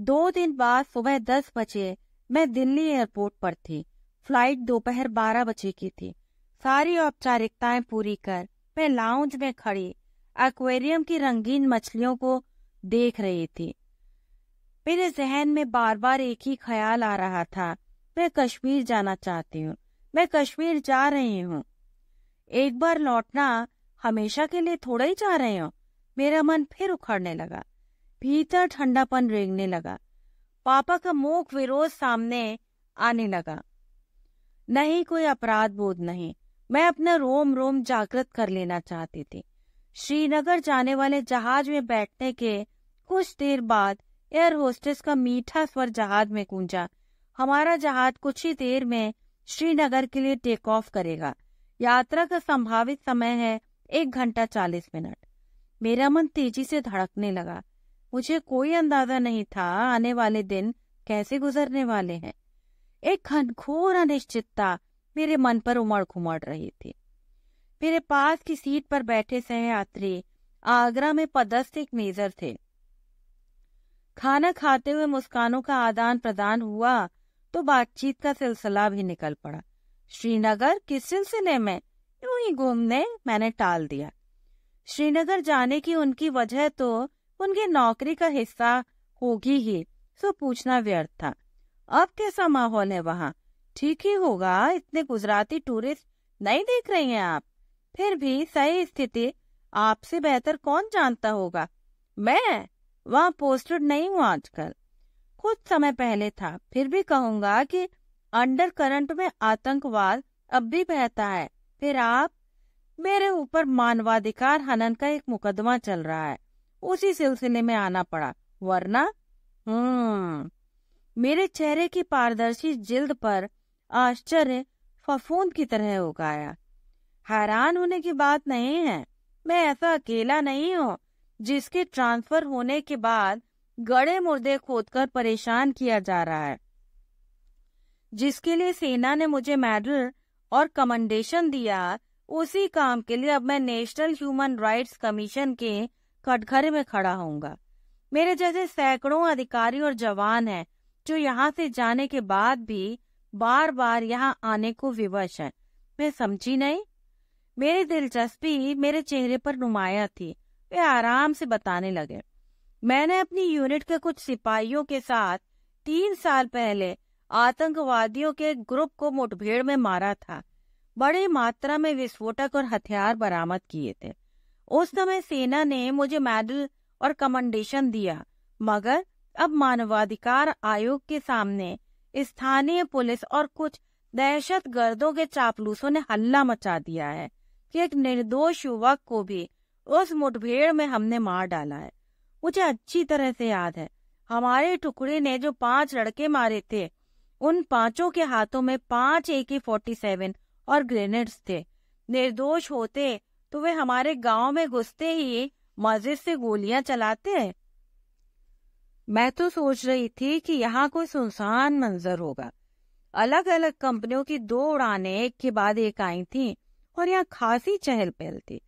दो दिन बाद सुबह दस बजे मैं दिल्ली एयरपोर्ट पर थी फ्लाइट दोपहर बारह बजे की थी सारी औपचारिकताएं पूरी कर मैं लाउंज में खड़ी एक्वेरियम की रंगीन मछलियों को देख रही थी मेरे जहन में बार बार एक ही ख्याल आ रहा था मैं कश्मीर जाना चाहती हूँ मैं कश्मीर जा रही हूँ एक बार लौटना हमेशा के लिए थोड़ा ही जा रहे हो मेरा मन फिर उखड़ने लगा भीतर ठंडापन रेंगने लगा पापा का मूक विरोध सामने आने लगा नहीं कोई अपराध बोध नहीं मैं अपना रोम रोम जागृत कर लेना चाहती थी श्रीनगर जाने वाले जहाज में बैठने के कुछ देर बाद एयर होस्टेस का मीठा स्वर जहाज में गूंजा हमारा जहाज कुछ ही देर में श्रीनगर के लिए टेक ऑफ करेगा यात्रा का संभावित समय है एक घंटा चालीस मिनट मेरा मन तेजी से धड़कने लगा मुझे कोई अंदाजा नहीं था आने वाले दिन कैसे गुजरने वाले हैं एक घनघोर अनिश्चितता मेरे मन पर उमड़ घुमड़ रही थी मेरे पास की सीट पर बैठे सहयात्री आगरा में पदस्थ एक मेजर थे खाना खाते हुए मुस्कानों का आदान प्रदान हुआ तो बातचीत का सिलसिला भी निकल पड़ा श्रीनगर किस सिलसिले में यूं ही घूमने मैंने टाल दिया श्रीनगर जाने की उनकी वजह तो उनकी नौकरी का हिस्सा होगी ही सो पूछना व्यर्थ था अब कैसा माहौल है वहाँ ठीक ही होगा इतने गुजराती टूरिस्ट नहीं देख रहे हैं आप फिर भी सही स्थिति आपसे बेहतर कौन जानता होगा मैं वहाँ पोस्टेड नहीं हूँ आजकल कुछ समय पहले था फिर भी कहूँगा कि अंडर करंट में आतंकवाद अब भी बहता है फिर आप मेरे ऊपर मानवाधिकार हनन का एक मुकदमा चल रहा है उसी सिलसिले में आना पड़ा वरना हम्म, मेरे चेहरे की पारदर्शी जिल्द पर आश्चर्य फफूंद की तरह उगाया हैरान होने की बात नहीं है मैं ऐसा अकेला नहीं हूँ जिसके ट्रांसफर होने के बाद गड़े मुर्दे खोदकर परेशान किया जा रहा है जिसके लिए सेना ने मुझे मेडल और कमेंडेशन दिया उसी काम के लिए अब मैं नेशनल ह्यूमन राइट्स कमीशन के कटघरे में खड़ा होऊंगा मेरे जैसे सैकड़ों अधिकारी और जवान हैं जो यहाँ से जाने के बाद भी बार बार यहाँ आने को विवश है मैं समझी नहीं मेरी दिलचस्पी मेरे चेहरे पर नुमाया थी वे आराम से बताने लगे मैंने अपनी यूनिट के कुछ सिपाहियों के साथ तीन साल पहले आतंकवादियों के ग्रुप को मुठभेड़ में मारा था बड़ी मात्रा में विस्फोटक और हथियार बरामद किए थे उस समय सेना ने मुझे मेडल और कमेंडेशन दिया मगर अब मानवाधिकार आयोग के सामने स्थानीय पुलिस और कुछ दहशत गर्दों के चापलूसों ने हल्ला मचा दिया है कि एक निर्दोष युवक को भी उस मुठभेड़ में हमने मार डाला है मुझे अच्छी तरह से याद है हमारे टुकड़े ने जो पांच लड़के मारे थे उन पांचों के हाथों में पांच ए के फोर्टी सेवन और ग्रेनेड्स थे निर्दोष होते तो वे हमारे गांव में घुसते ही मजे से गोलियां चलाते हैं मैं तो सोच रही थी कि यहाँ कोई सुनसान मंजर होगा अलग अलग कंपनियों की दो उड़ाने एक के बाद एक आई थी और यहाँ खासी चहल पहल थी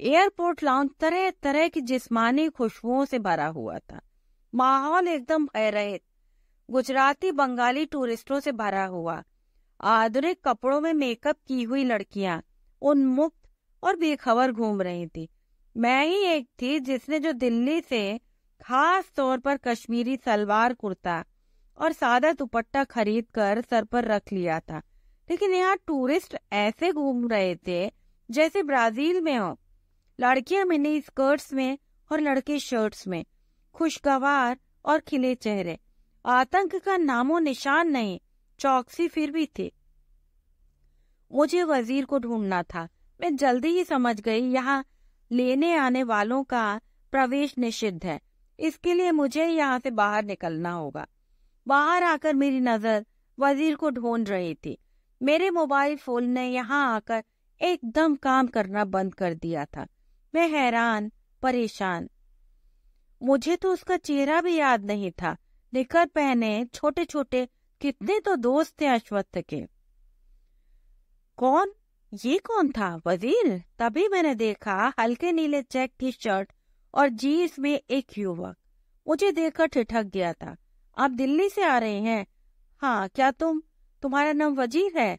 एयरपोर्ट लाउंज तरह तरह की जिस्मानी खुशबुओं से भरा हुआ था माहौल एकदम भयरहित गुजराती बंगाली टूरिस्टों से भरा हुआ आधुनिक कपड़ों में मेकअप की हुई लड़कियां उन्मुख और बेखबर घूम रही थी मैं ही एक थी जिसने जो दिल्ली से खास तौर पर कश्मीरी सलवार कुर्ता और सादा दुपट्टा खरीद कर सर पर रख लिया था लेकिन यहाँ टूरिस्ट ऐसे घूम रहे थे जैसे ब्राजील में हो लड़कियां मिनी स्कर्ट्स में और लड़के शर्ट्स में खुशगवार और खिले चेहरे आतंक का नामो निशान नहीं चौकसी फिर भी थी मुझे वजीर को ढूंढना था मैं जल्दी ही समझ गई यहाँ लेने आने वालों का प्रवेश निषिद्ध है इसके लिए मुझे यहाँ से बाहर निकलना होगा बाहर आकर मेरी नजर वजीर को ढूंढ रही थी मेरे मोबाइल फोन ने यहाँ आकर एकदम काम करना बंद कर दिया था मैं हैरान परेशान मुझे तो उसका चेहरा भी याद नहीं था निकर पहने छोटे छोटे कितने तो दोस्त थे अश्वत्थ के कौन ये कौन था वजीर तभी मैंने देखा हल्के नीले चेक की शर्ट और जीन्स में एक युवक मुझे देखकर ठिठक गया था आप दिल्ली से आ रहे हैं हाँ क्या तुम तुम्हारा नाम वजीर है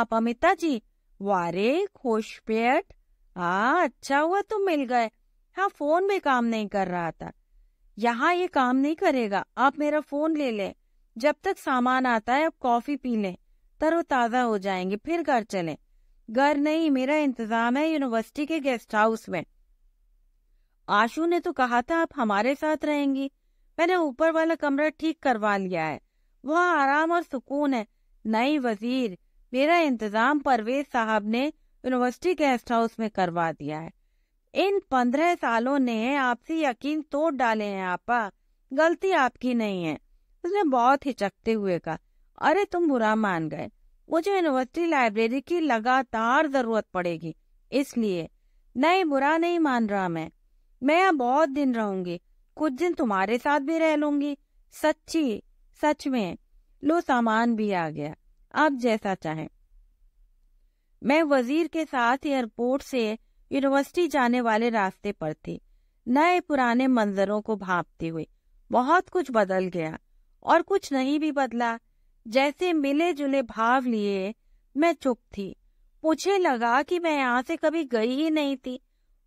आप अमिता जी वारे पेट हाँ अच्छा हुआ तुम मिल गए हाँ फोन भी काम नहीं कर रहा था यहाँ ये काम नहीं करेगा आप मेरा फोन ले लें जब तक सामान आता है आप कॉफी पी लें तरोताजा हो जाएंगे फिर घर चलें घर नहीं मेरा इंतजाम है यूनिवर्सिटी के गेस्ट हाउस में आशू ने तो कहा था आप हमारे साथ रहेंगी मैंने ऊपर वाला कमरा ठीक करवा लिया है वह आराम और सुकून है नहीं वजीर मेरा इंतजाम परवेज साहब ने यूनिवर्सिटी गेस्ट हाउस में करवा दिया है इन पंद्रह सालों ने आपसे यकीन तोड़ डाले हैं आपा गलती आपकी नहीं है उसने बहुत हिचकते हुए कहा अरे तुम बुरा मान गए मुझे यूनिवर्सिटी लाइब्रेरी की लगातार जरूरत पड़ेगी इसलिए नहीं बुरा नहीं मान रहा मैं मैं यहाँ बहुत दिन रहूंगी कुछ दिन तुम्हारे साथ भी रह लूंगी सच्ची सच में लो सामान भी आ गया आप जैसा चाहे मैं वजीर के साथ एयरपोर्ट से यूनिवर्सिटी जाने वाले रास्ते पर थी नए पुराने मंजरों को भापती हुई बहुत कुछ बदल गया और कुछ नहीं भी बदला जैसे मिले जुले भाव लिए मैं चुप थी मुझे लगा कि मैं यहाँ से कभी गई ही नहीं थी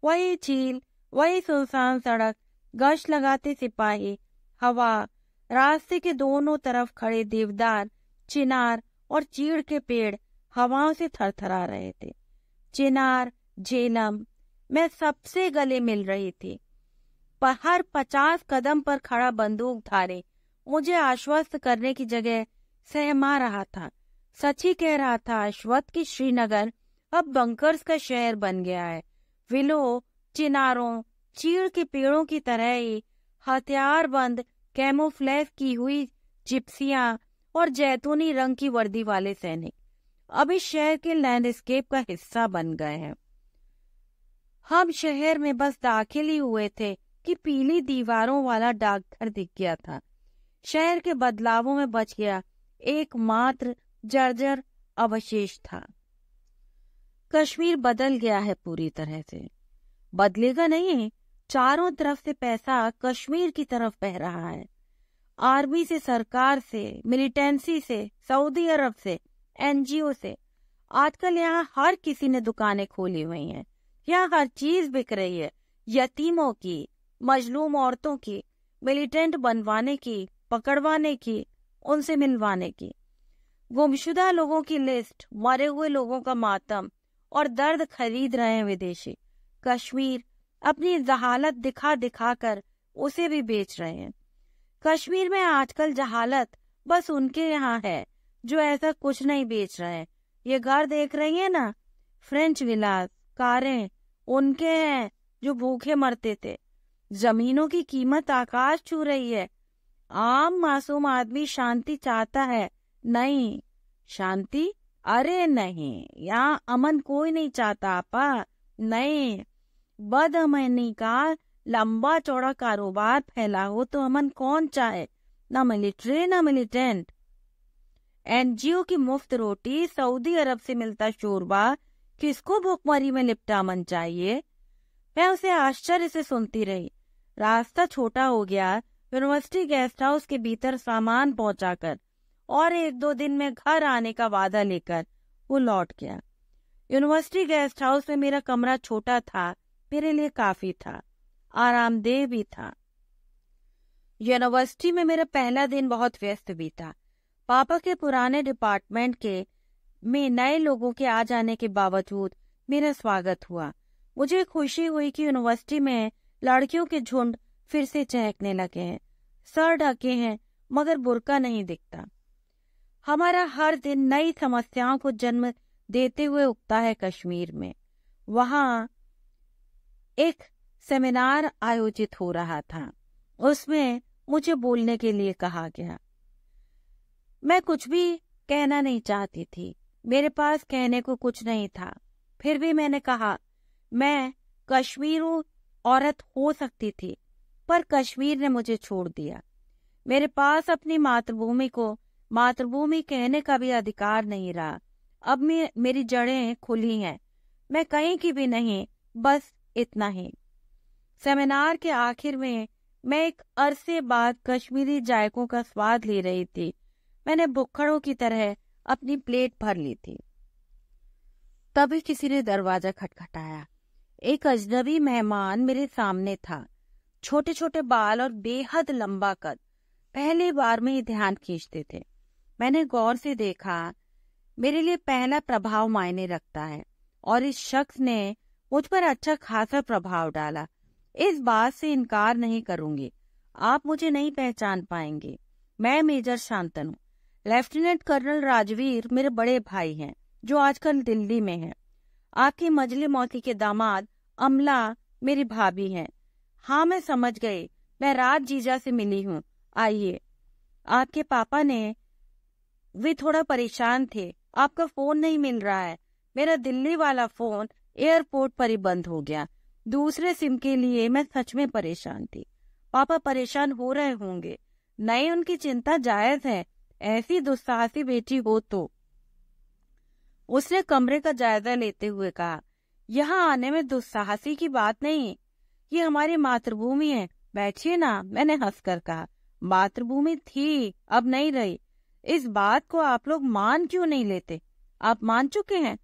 वही झील वही सुनसान सड़क गश्त लगाते सिपाही हवा रास्ते के दोनों तरफ खड़े देवदार चिनार और चीड़ के पेड़ हवाओं से थरथरा रहे थे चिनार झेलम मैं सबसे गले मिल रही थी हर पचास कदम पर खड़ा बंदूक धारे मुझे आश्वस्त करने की जगह सहमा रहा था सच ही कह रहा था अश्वत्थ की श्रीनगर अब बंकर्स का शहर बन गया है विलो चिनारों चीड़ के पेड़ों की तरह ही हथियार बंद कैमोफ्लेज की हुई जिप्सिया और जैतूनी रंग की वर्दी वाले सैनिक अब इस शहर के लैंडस्केप का हिस्सा बन गए हैं हम शहर में बस दाखिल ही हुए थे कि पीली दीवारों वाला डाकघर दिख गया था शहर के बदलावों में बच गया एकमात्र जर्जर अवशेष था कश्मीर बदल गया है पूरी तरह से बदलेगा नहीं चारों तरफ से पैसा कश्मीर की तरफ बह रहा है आर्मी से सरकार से मिलिटेंसी से सऊदी अरब से एनजीओ से आजकल यहाँ हर किसी ने दुकानें खोली हुई हैं यहाँ हर चीज बिक रही है यतीमों की मजलूम औरतों की मिलिटेंट बनवाने की पकड़वाने की उनसे मिलवाने की गुमशुदा लोगों की लिस्ट मरे हुए लोगों का मातम और दर्द खरीद रहे हैं विदेशी कश्मीर अपनी जहालत दिखा दिखा कर उसे भी बेच रहे हैं कश्मीर में आजकल जहालत बस उनके यहाँ है जो ऐसा कुछ नहीं बेच रहे ये घर देख रही है ना फ्रेंच विलास कारें उनके हैं जो भूखे मरते थे जमीनों की कीमत आकाश छू रही है आम मासूम आदमी शांति चाहता है नहीं शांति अरे नहीं यहाँ अमन कोई नहीं चाहता आपा नहीं बदअमनी का लंबा चौड़ा कारोबार फैला हो तो अमन कौन चाहे ना मिलिट्री ना मिलिटेंट एनजीओ की मुफ्त रोटी सऊदी अरब से मिलता शोरबा किसको भूखमरी में लिपटा अमन चाहिए मैं उसे आश्चर्य से सुनती रही रास्ता छोटा हो गया यूनिवर्सिटी गेस्ट हाउस के भीतर सामान पहुंचाकर और एक दो दिन में घर आने का वादा लेकर वो लौट गया यूनिवर्सिटी गेस्ट हाउस में मेरा कमरा छोटा था मेरे लिए काफी था आरामदेह भी था यूनिवर्सिटी में मेरा पहला दिन बहुत व्यस्त भी था पापा के पुराने डिपार्टमेंट के में नए लोगों के आ जाने के बावजूद मेरा स्वागत हुआ मुझे खुशी हुई कि यूनिवर्सिटी में लड़कियों के झुंड फिर से चहकने लगे हैं सर ढके हैं मगर बुरका नहीं दिखता हमारा हर दिन नई समस्याओं को जन्म देते हुए उगता है कश्मीर में वहां एक सेमिनार आयोजित हो रहा था उसमें मुझे बोलने के लिए कहा गया मैं कुछ भी कहना नहीं चाहती थी मेरे पास कहने को कुछ नहीं था फिर भी मैंने कहा मैं कश्मीरू औरत हो सकती थी पर कश्मीर ने मुझे छोड़ दिया मेरे पास अपनी मातृभूमि को मातृभूमि कहने का भी अधिकार नहीं रहा अब मे, मेरी जड़ें खुली हैं मैं कहीं की भी नहीं बस इतना ही सेमिनार के आखिर में मैं एक अरसे बाद कश्मीरी जायकों का स्वाद ले रही थी मैंने बुखड़ों की तरह अपनी प्लेट भर ली थी तभी किसी ने दरवाजा खटखटाया एक अजनबी मेहमान मेरे सामने था छोटे छोटे बाल और बेहद लंबा कद पहली बार में ही ध्यान खींचते थे मैंने गौर से देखा मेरे लिए पहला प्रभाव मायने रखता है और इस शख्स ने मुझ पर अच्छा खासा प्रभाव डाला इस बात से इनकार नहीं करूंगी आप मुझे नहीं पहचान पाएंगे मैं major Shantanu lieutenant colonel Rajveer मेरे बड़े भाई हैं जो आजकल दिल्ली में हैं। आपकी मजली मौती के दामाद अमला मेरी भाभी हैं हाँ मैं समझ गई मैं राज जीजा से मिली हूँ आइए आपके पापा ने वे थोड़ा परेशान थे आपका फोन नहीं मिल रहा है मेरा दिल्ली वाला फोन एयरपोर्ट पर ही बंद हो गया दूसरे सिम के लिए मैं सच में परेशान थी पापा परेशान हो रहे होंगे नहीं उनकी चिंता जायज है ऐसी दुस्साहसी बेटी हो तो उसने कमरे का जायजा लेते हुए कहा यहाँ आने में दुस्साहसी की बात नहीं ये हमारी मातृभूमि है बैठिए ना मैंने हंसकर कहा मातृभूमि थी अब नहीं रही इस बात को आप लोग मान क्यों नहीं लेते आप मान चुके हैं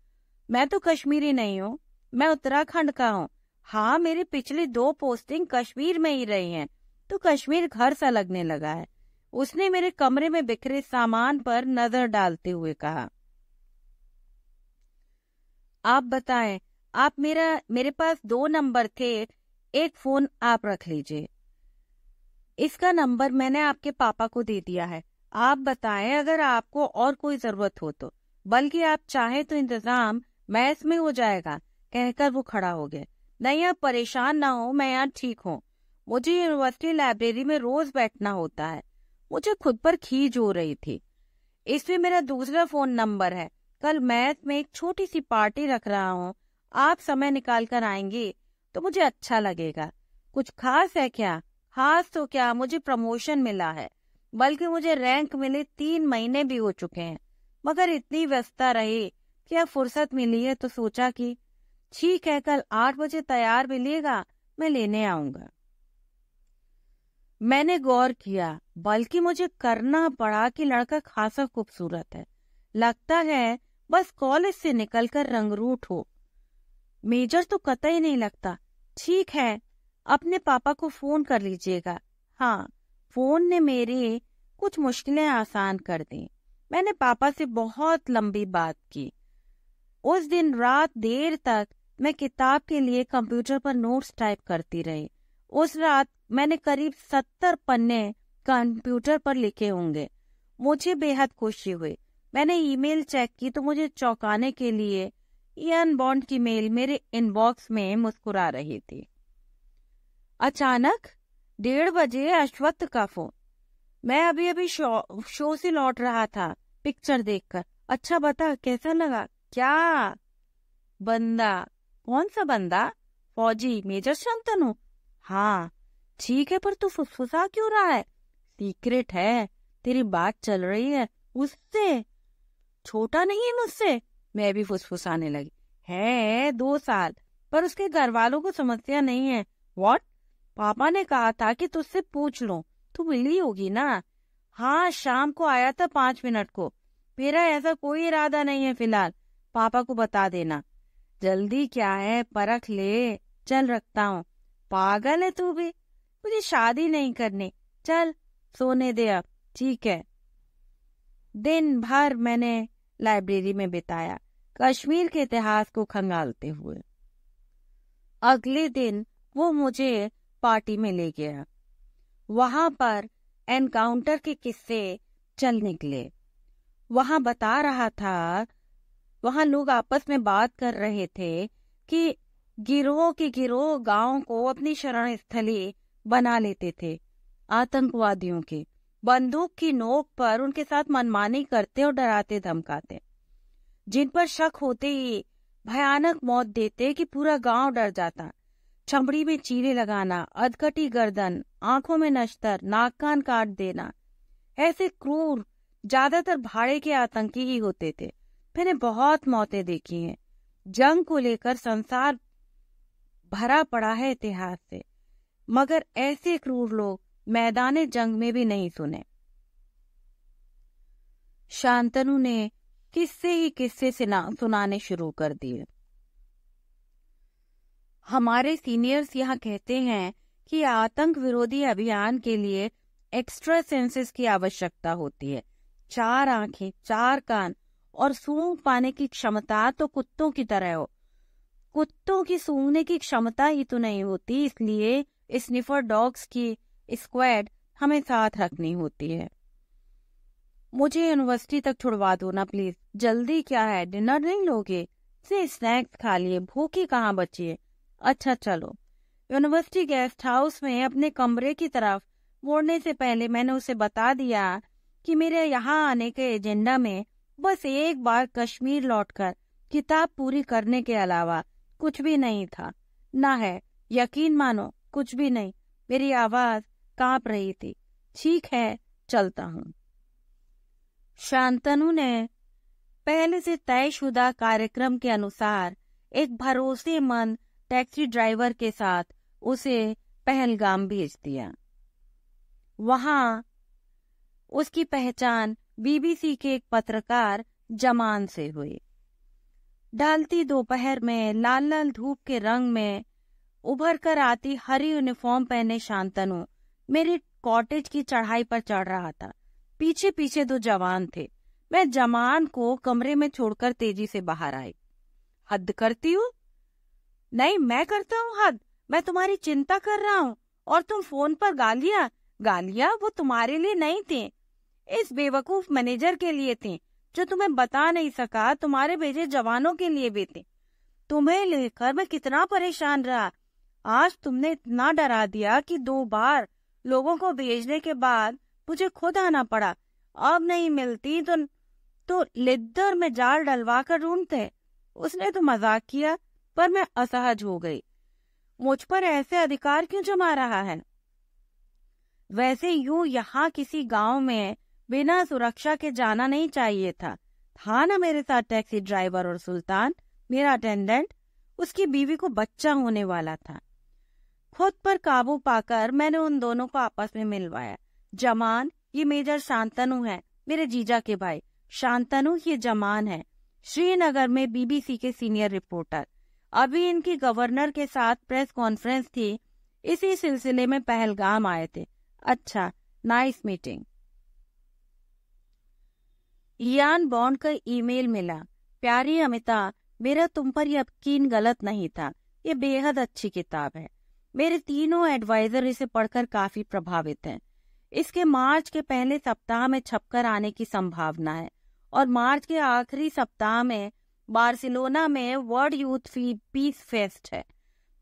मैं तो कश्मीरी नहीं हूँ मैं उत्तराखंड का हूँ हाँ मेरी पिछली दो पोस्टिंग कश्मीर में ही रही हैं, तो कश्मीर घर सा लगने लगा है उसने मेरे कमरे में बिखरे सामान पर नजर डालते हुए कहा आप बताएं आप मेरा मेरे पास दो नंबर थे एक फोन आप रख लीजिए इसका नंबर मैंने आपके पापा को दे दिया है आप बताएं अगर आपको और कोई जरूरत हो तो बल्कि आप चाहे तो इंतजाम मैथ में हो जाएगा कहकर वो खड़ा हो गया नहीं आप परेशान ना हो मैं यहाँ ठीक हूँ मुझे यूनिवर्सिटी लाइब्रेरी में रोज बैठना होता है मुझे खुद पर खींच हो रही थी इसमें मेरा दूसरा फोन नंबर है कल मैथ में एक छोटी सी पार्टी रख रहा हूँ आप समय निकाल कर आएंगे तो मुझे अच्छा लगेगा कुछ खास है क्या खास तो क्या मुझे प्रमोशन मिला है बल्कि मुझे रैंक मिले तीन महीने भी हो चुके हैं मगर इतनी व्यस्तता रही कि अब फुर्सत मिली है तो सोचा कि ठीक है कल आठ बजे तैयार मिलेगा मैं लेने आऊंगा मैंने गौर किया बल्कि मुझे करना पड़ा कि लड़का खासा खूबसूरत है लगता है बस कॉलेज से निकलकर रंगरूट हो मेजर तो कतई नहीं लगता ठीक है अपने पापा को फोन कर लीजिएगा हाँ फोन ने मेरे कुछ मुश्किलें आसान कर दी मैंने पापा से बहुत लंबी बात की उस दिन रात देर तक मैं किताब के लिए कंप्यूटर पर नोट्स टाइप करती रही उस रात मैंने करीब सत्तर पन्ने कंप्यूटर पर लिखे होंगे मुझे बेहद खुशी हुई मैंने ईमेल चेक की तो मुझे चौंकाने के लिए इन बॉन्ड की मेल मेरे इनबॉक्स में मुस्कुरा रही थी अचानक डेढ़ बजे अश्वत्थ का फोन मैं अभी अभी शो, शो से लौट रहा था पिक्चर देखकर अच्छा बता कैसा लगा क्या बंदा कौन सा बंदा फौजी मेजर शांतनु हाँ ठीक है पर तू फुसफुसा क्यों रहा है सीक्रेट है तेरी बात चल रही है उससे छोटा नहीं है मुझसे मैं भी फुसफुसाने लगी है दो साल पर उसके घर वालों को समस्या नहीं है वॉट पापा ने कहा था कि तुझसे पूछ लो तू मिली होगी ना हाँ शाम को आया था पांच मिनट को मेरा ऐसा कोई इरादा नहीं है फिलहाल पापा को बता देना जल्दी क्या है परख ले चल रखता हूँ पागल है तू भी मुझे शादी नहीं करनी चल सोने दे अब ठीक है दिन भर मैंने लाइब्रेरी में बिताया कश्मीर के इतिहास को खंगालते हुए अगले दिन वो मुझे पार्टी में ले गया वहां पर एनकाउंटर के किस्से चल निकले वहां बता रहा था वहां लोग आपस में बात कर रहे थे कि गिरोह के गिरोह गांव को अपनी शरण स्थली बना लेते थे आतंकवादियों के बंदूक की नोक पर उनके साथ मनमानी करते और डराते धमकाते जिन पर शक होते ही भयानक मौत देते कि पूरा गांव डर जाता चमड़ी में चीरे लगाना अधकटी गर्दन आंखों में नश्तर नाक कान काट देना ऐसे क्रूर ज्यादातर भाड़े के आतंकी ही होते थे मैंने बहुत मौतें देखी हैं जंग को लेकर संसार भरा पड़ा है इतिहास से मगर ऐसे क्रूर लोग मैदान जंग में भी नहीं सुने शांतनु ने किस्से ही किस्से सुनाने शुरू कर दिए हमारे सीनियर्स यहाँ कहते हैं कि आतंक विरोधी अभियान के लिए एक्स्ट्रा सेंसेस की आवश्यकता होती है चार आंखें चार कान और सूंघ पाने की क्षमता तो कुत्तों की तरह हो कुत्तों की सूंघने की क्षमता ही तो नहीं होती इसलिए स्निफर डॉग्स की स्क्वाड हमें साथ रखनी होती है मुझे यूनिवर्सिटी तक छुड़वा दो ना प्लीज जल्दी क्या है डिनर नहीं लोगे से स्नैक्स खा लिए भूखी कहाँ बचिए अच्छा चलो यूनिवर्सिटी गेस्ट हाउस में अपने कमरे की तरफ मोड़ने से पहले मैंने उसे बता दिया कि मेरे यहाँ आने के एजेंडा में बस एक बार कश्मीर लौटकर किताब पूरी करने के अलावा कुछ भी नहीं था ना है यकीन मानो कुछ भी नहीं मेरी आवाज कांप रही थी ठीक है चलता हूँ शांतनु ने पहले से तयशुदा कार्यक्रम के अनुसार एक भरोसेमंद टैक्सी ड्राइवर के साथ उसे पहलगाम भेज दिया वहां उसकी पहचान बीबीसी के एक पत्रकार जमान से हुई ढलती दोपहर में लाल लाल धूप के रंग में उभर कर आती हरी यूनिफॉर्म पहने शांतनु मेरी कॉटेज की चढ़ाई पर चढ़ रहा था पीछे पीछे दो जवान थे मैं जवान को कमरे में छोड़कर तेजी से बाहर आई हद करती हूँ नहीं मैं करता हूँ हद मैं तुम्हारी चिंता कर रहा हूँ और तुम फोन पर गालिया गालिया वो तुम्हारे लिए नहीं थी इस बेवकूफ मैनेजर के लिए थी जो तुम्हें बता नहीं सका तुम्हारे भेजे जवानों के लिए भी थे तुम्हें लेकर मैं कितना परेशान रहा आज तुमने इतना डरा दिया कि दो बार लोगों को भेजने के बाद मुझे खुद आना पड़ा अब नहीं मिलती तो तो लिद्दर में जाल डलवा कर ढूंढते उसने तो मजाक किया पर मैं असहज हो गई मुझ पर ऐसे अधिकार क्यों जमा रहा है वैसे यूं यहाँ किसी गांव में बिना सुरक्षा के जाना नहीं चाहिए था था ना मेरे साथ टैक्सी ड्राइवर और सुल्तान मेरा अटेंडेंट उसकी बीवी को बच्चा होने वाला था खुद पर काबू पाकर मैंने उन दोनों को आपस में मिलवाया जमान ये मेजर शांतनु है मेरे जीजा के भाई शांतनु ये जमान है श्रीनगर में बीबीसी के सीनियर रिपोर्टर अभी इनकी गवर्नर के साथ प्रेस कॉन्फ्रेंस थी इसी सिलसिले में पहलगाम आए थे अच्छा नाइस मीटिंग इयान बॉन्ड का ईमेल मिला प्यारी अमिता मेरा तुम पर यकीन गलत नहीं था ये बेहद अच्छी किताब है मेरे तीनों एडवाइजर इसे पढ़कर काफी प्रभावित हैं। इसके मार्च के पहले सप्ताह में छपकर आने की संभावना है और मार्च के आखिरी सप्ताह में बार्सिलोना में वर्ल्ड यूथ फी पीस फेस्ट है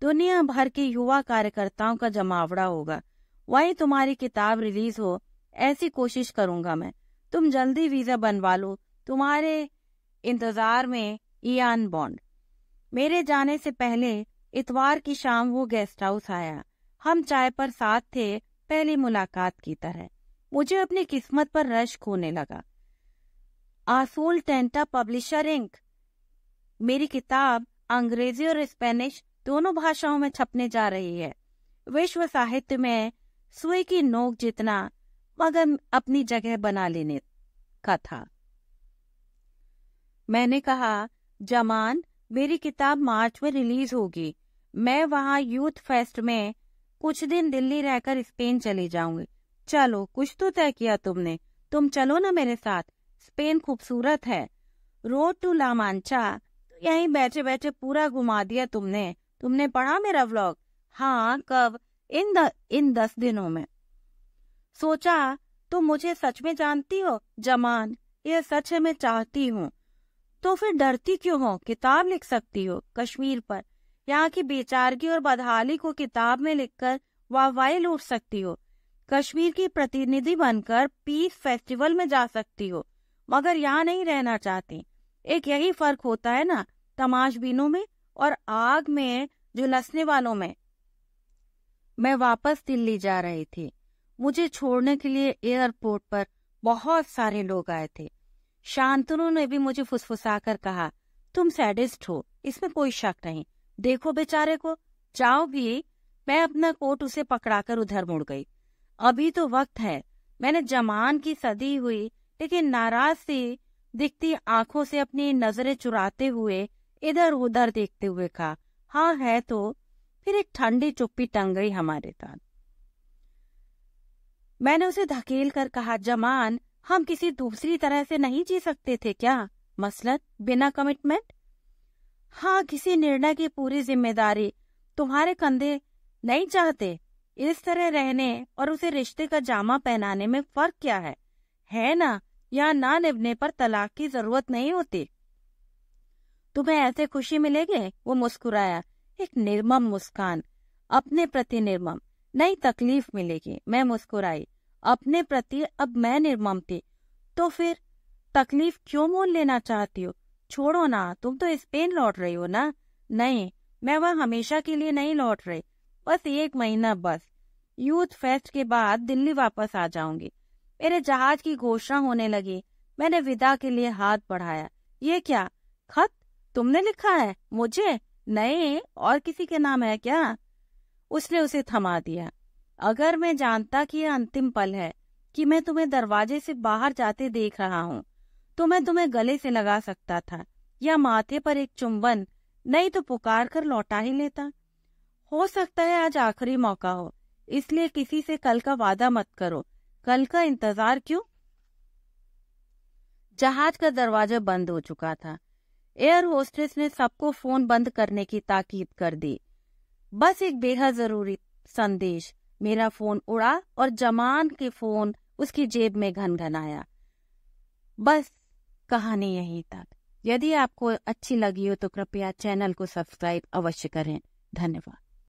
दुनिया भर के युवा कार्यकर्ताओं का जमावड़ा होगा वही तुम्हारी किताब रिलीज हो ऐसी कोशिश करूंगा मैं तुम जल्दी वीजा बनवा लो तुम्हारे इंतजार में ईयान बॉन्ड मेरे जाने से पहले इतवार की शाम वो गेस्ट हाउस आया हम चाय पर साथ थे पहली मुलाकात की तरह मुझे अपनी किस्मत पर रश खोने लगा आसूल टेंटा पब्लिशर इंक मेरी किताब अंग्रेजी और स्पेनिश दोनों भाषाओं में छपने जा रही है विश्व साहित्य में सुई की नोक जितना मगर अपनी जगह बना लेने का था मैंने कहा जमान मेरी किताब मार्च में रिलीज होगी मैं वहाँ यूथ फेस्ट में कुछ दिन दिल्ली रहकर स्पेन चली जाऊंगी चलो कुछ तो तय किया तुमने तुम चलो ना मेरे साथ स्पेन खूबसूरत है रोड टू लामांचा तो यहीं बैठे बैठे पूरा घुमा दिया तुमने तुमने पढ़ा मेरा व्लॉग हाँ कब इन द, इन दस दिनों में सोचा तुम मुझे सच में जानती हो जमान यह सच है मैं चाहती हूँ तो फिर डरती क्यों हो किताब लिख सकती हो कश्मीर पर यहाँ की बेचारगी और बदहाली को किताब में लिखकर वाहवाही लूट सकती हो कश्मीर की प्रतिनिधि बनकर पीस फेस्टिवल में जा सकती हो मगर यहाँ नहीं रहना चाहती एक यही फर्क होता है ना तमाशबीनों में और आग में झुलसने वालों में मैं वापस दिल्ली जा रही थी मुझे छोड़ने के लिए एयरपोर्ट पर बहुत सारे लोग आए थे शांतनु ने भी मुझे फुसफुसाकर कहा तुम सैडिस्ट हो इसमें कोई शक नहीं देखो बेचारे को चाओ भी मैं अपना कोट उसे पकड़ाकर उधर मुड़ गई अभी तो वक्त है मैंने जमान की सदी हुई लेकिन नाराज सी दिखती आंखों से अपनी नजरें चुराते हुए इधर उधर देखते हुए कहा हाँ है तो फिर एक ठंडी चुप्पी टंग गई हमारे साथ मैंने उसे धकेल कर कहा जमान हम किसी दूसरी तरह से नहीं जी सकते थे क्या मसलन बिना कमिटमेंट हाँ किसी निर्णय की पूरी जिम्मेदारी तुम्हारे कंधे नहीं चाहते इस तरह रहने और उसे रिश्ते का जामा पहनाने में फर्क क्या है है ना या ना निभने पर तलाक की जरूरत नहीं होती तुम्हें ऐसे खुशी मिलेगी वो मुस्कुराया एक निर्मम मुस्कान अपने प्रति निर्मम नई तकलीफ मिलेगी मैं मुस्कुराई अपने प्रति अब मैं निर्मम थी तो फिर तकलीफ क्यों मोल लेना चाहती हूँ छोड़ो ना तुम तो स्पेन लौट रही हो ना नहीं मैं वहाँ हमेशा के लिए नहीं लौट रही बस एक महीना बस यूथ फेस्ट के बाद दिल्ली वापस आ जाऊंगी मेरे जहाज की घोषणा होने लगी मैंने विदा के लिए हाथ बढ़ाया ये क्या खत तुमने लिखा है मुझे नहीं और किसी के नाम है क्या उसने उसे थमा दिया अगर मैं जानता कि यह अंतिम पल है कि मैं तुम्हें दरवाजे से बाहर जाते देख रहा हूँ तो मैं तुम्हें गले से लगा सकता था या माथे पर एक चुंबन नहीं तो पुकार कर लौटा ही लेता हो सकता है आज आखिरी मौका हो इसलिए किसी से कल का वादा मत करो कल का इंतजार क्यों जहाज का दरवाजा बंद हो चुका था एयर होस्टेस ने सबको फोन बंद करने की ताकीद कर दी बस एक बेहद जरूरी संदेश मेरा फोन उड़ा और जमान के फोन उसकी जेब में घन घनाया बस कहानी यहीं तक यदि आपको अच्छी लगी हो तो कृपया चैनल को सब्सक्राइब अवश्य करें धन्यवाद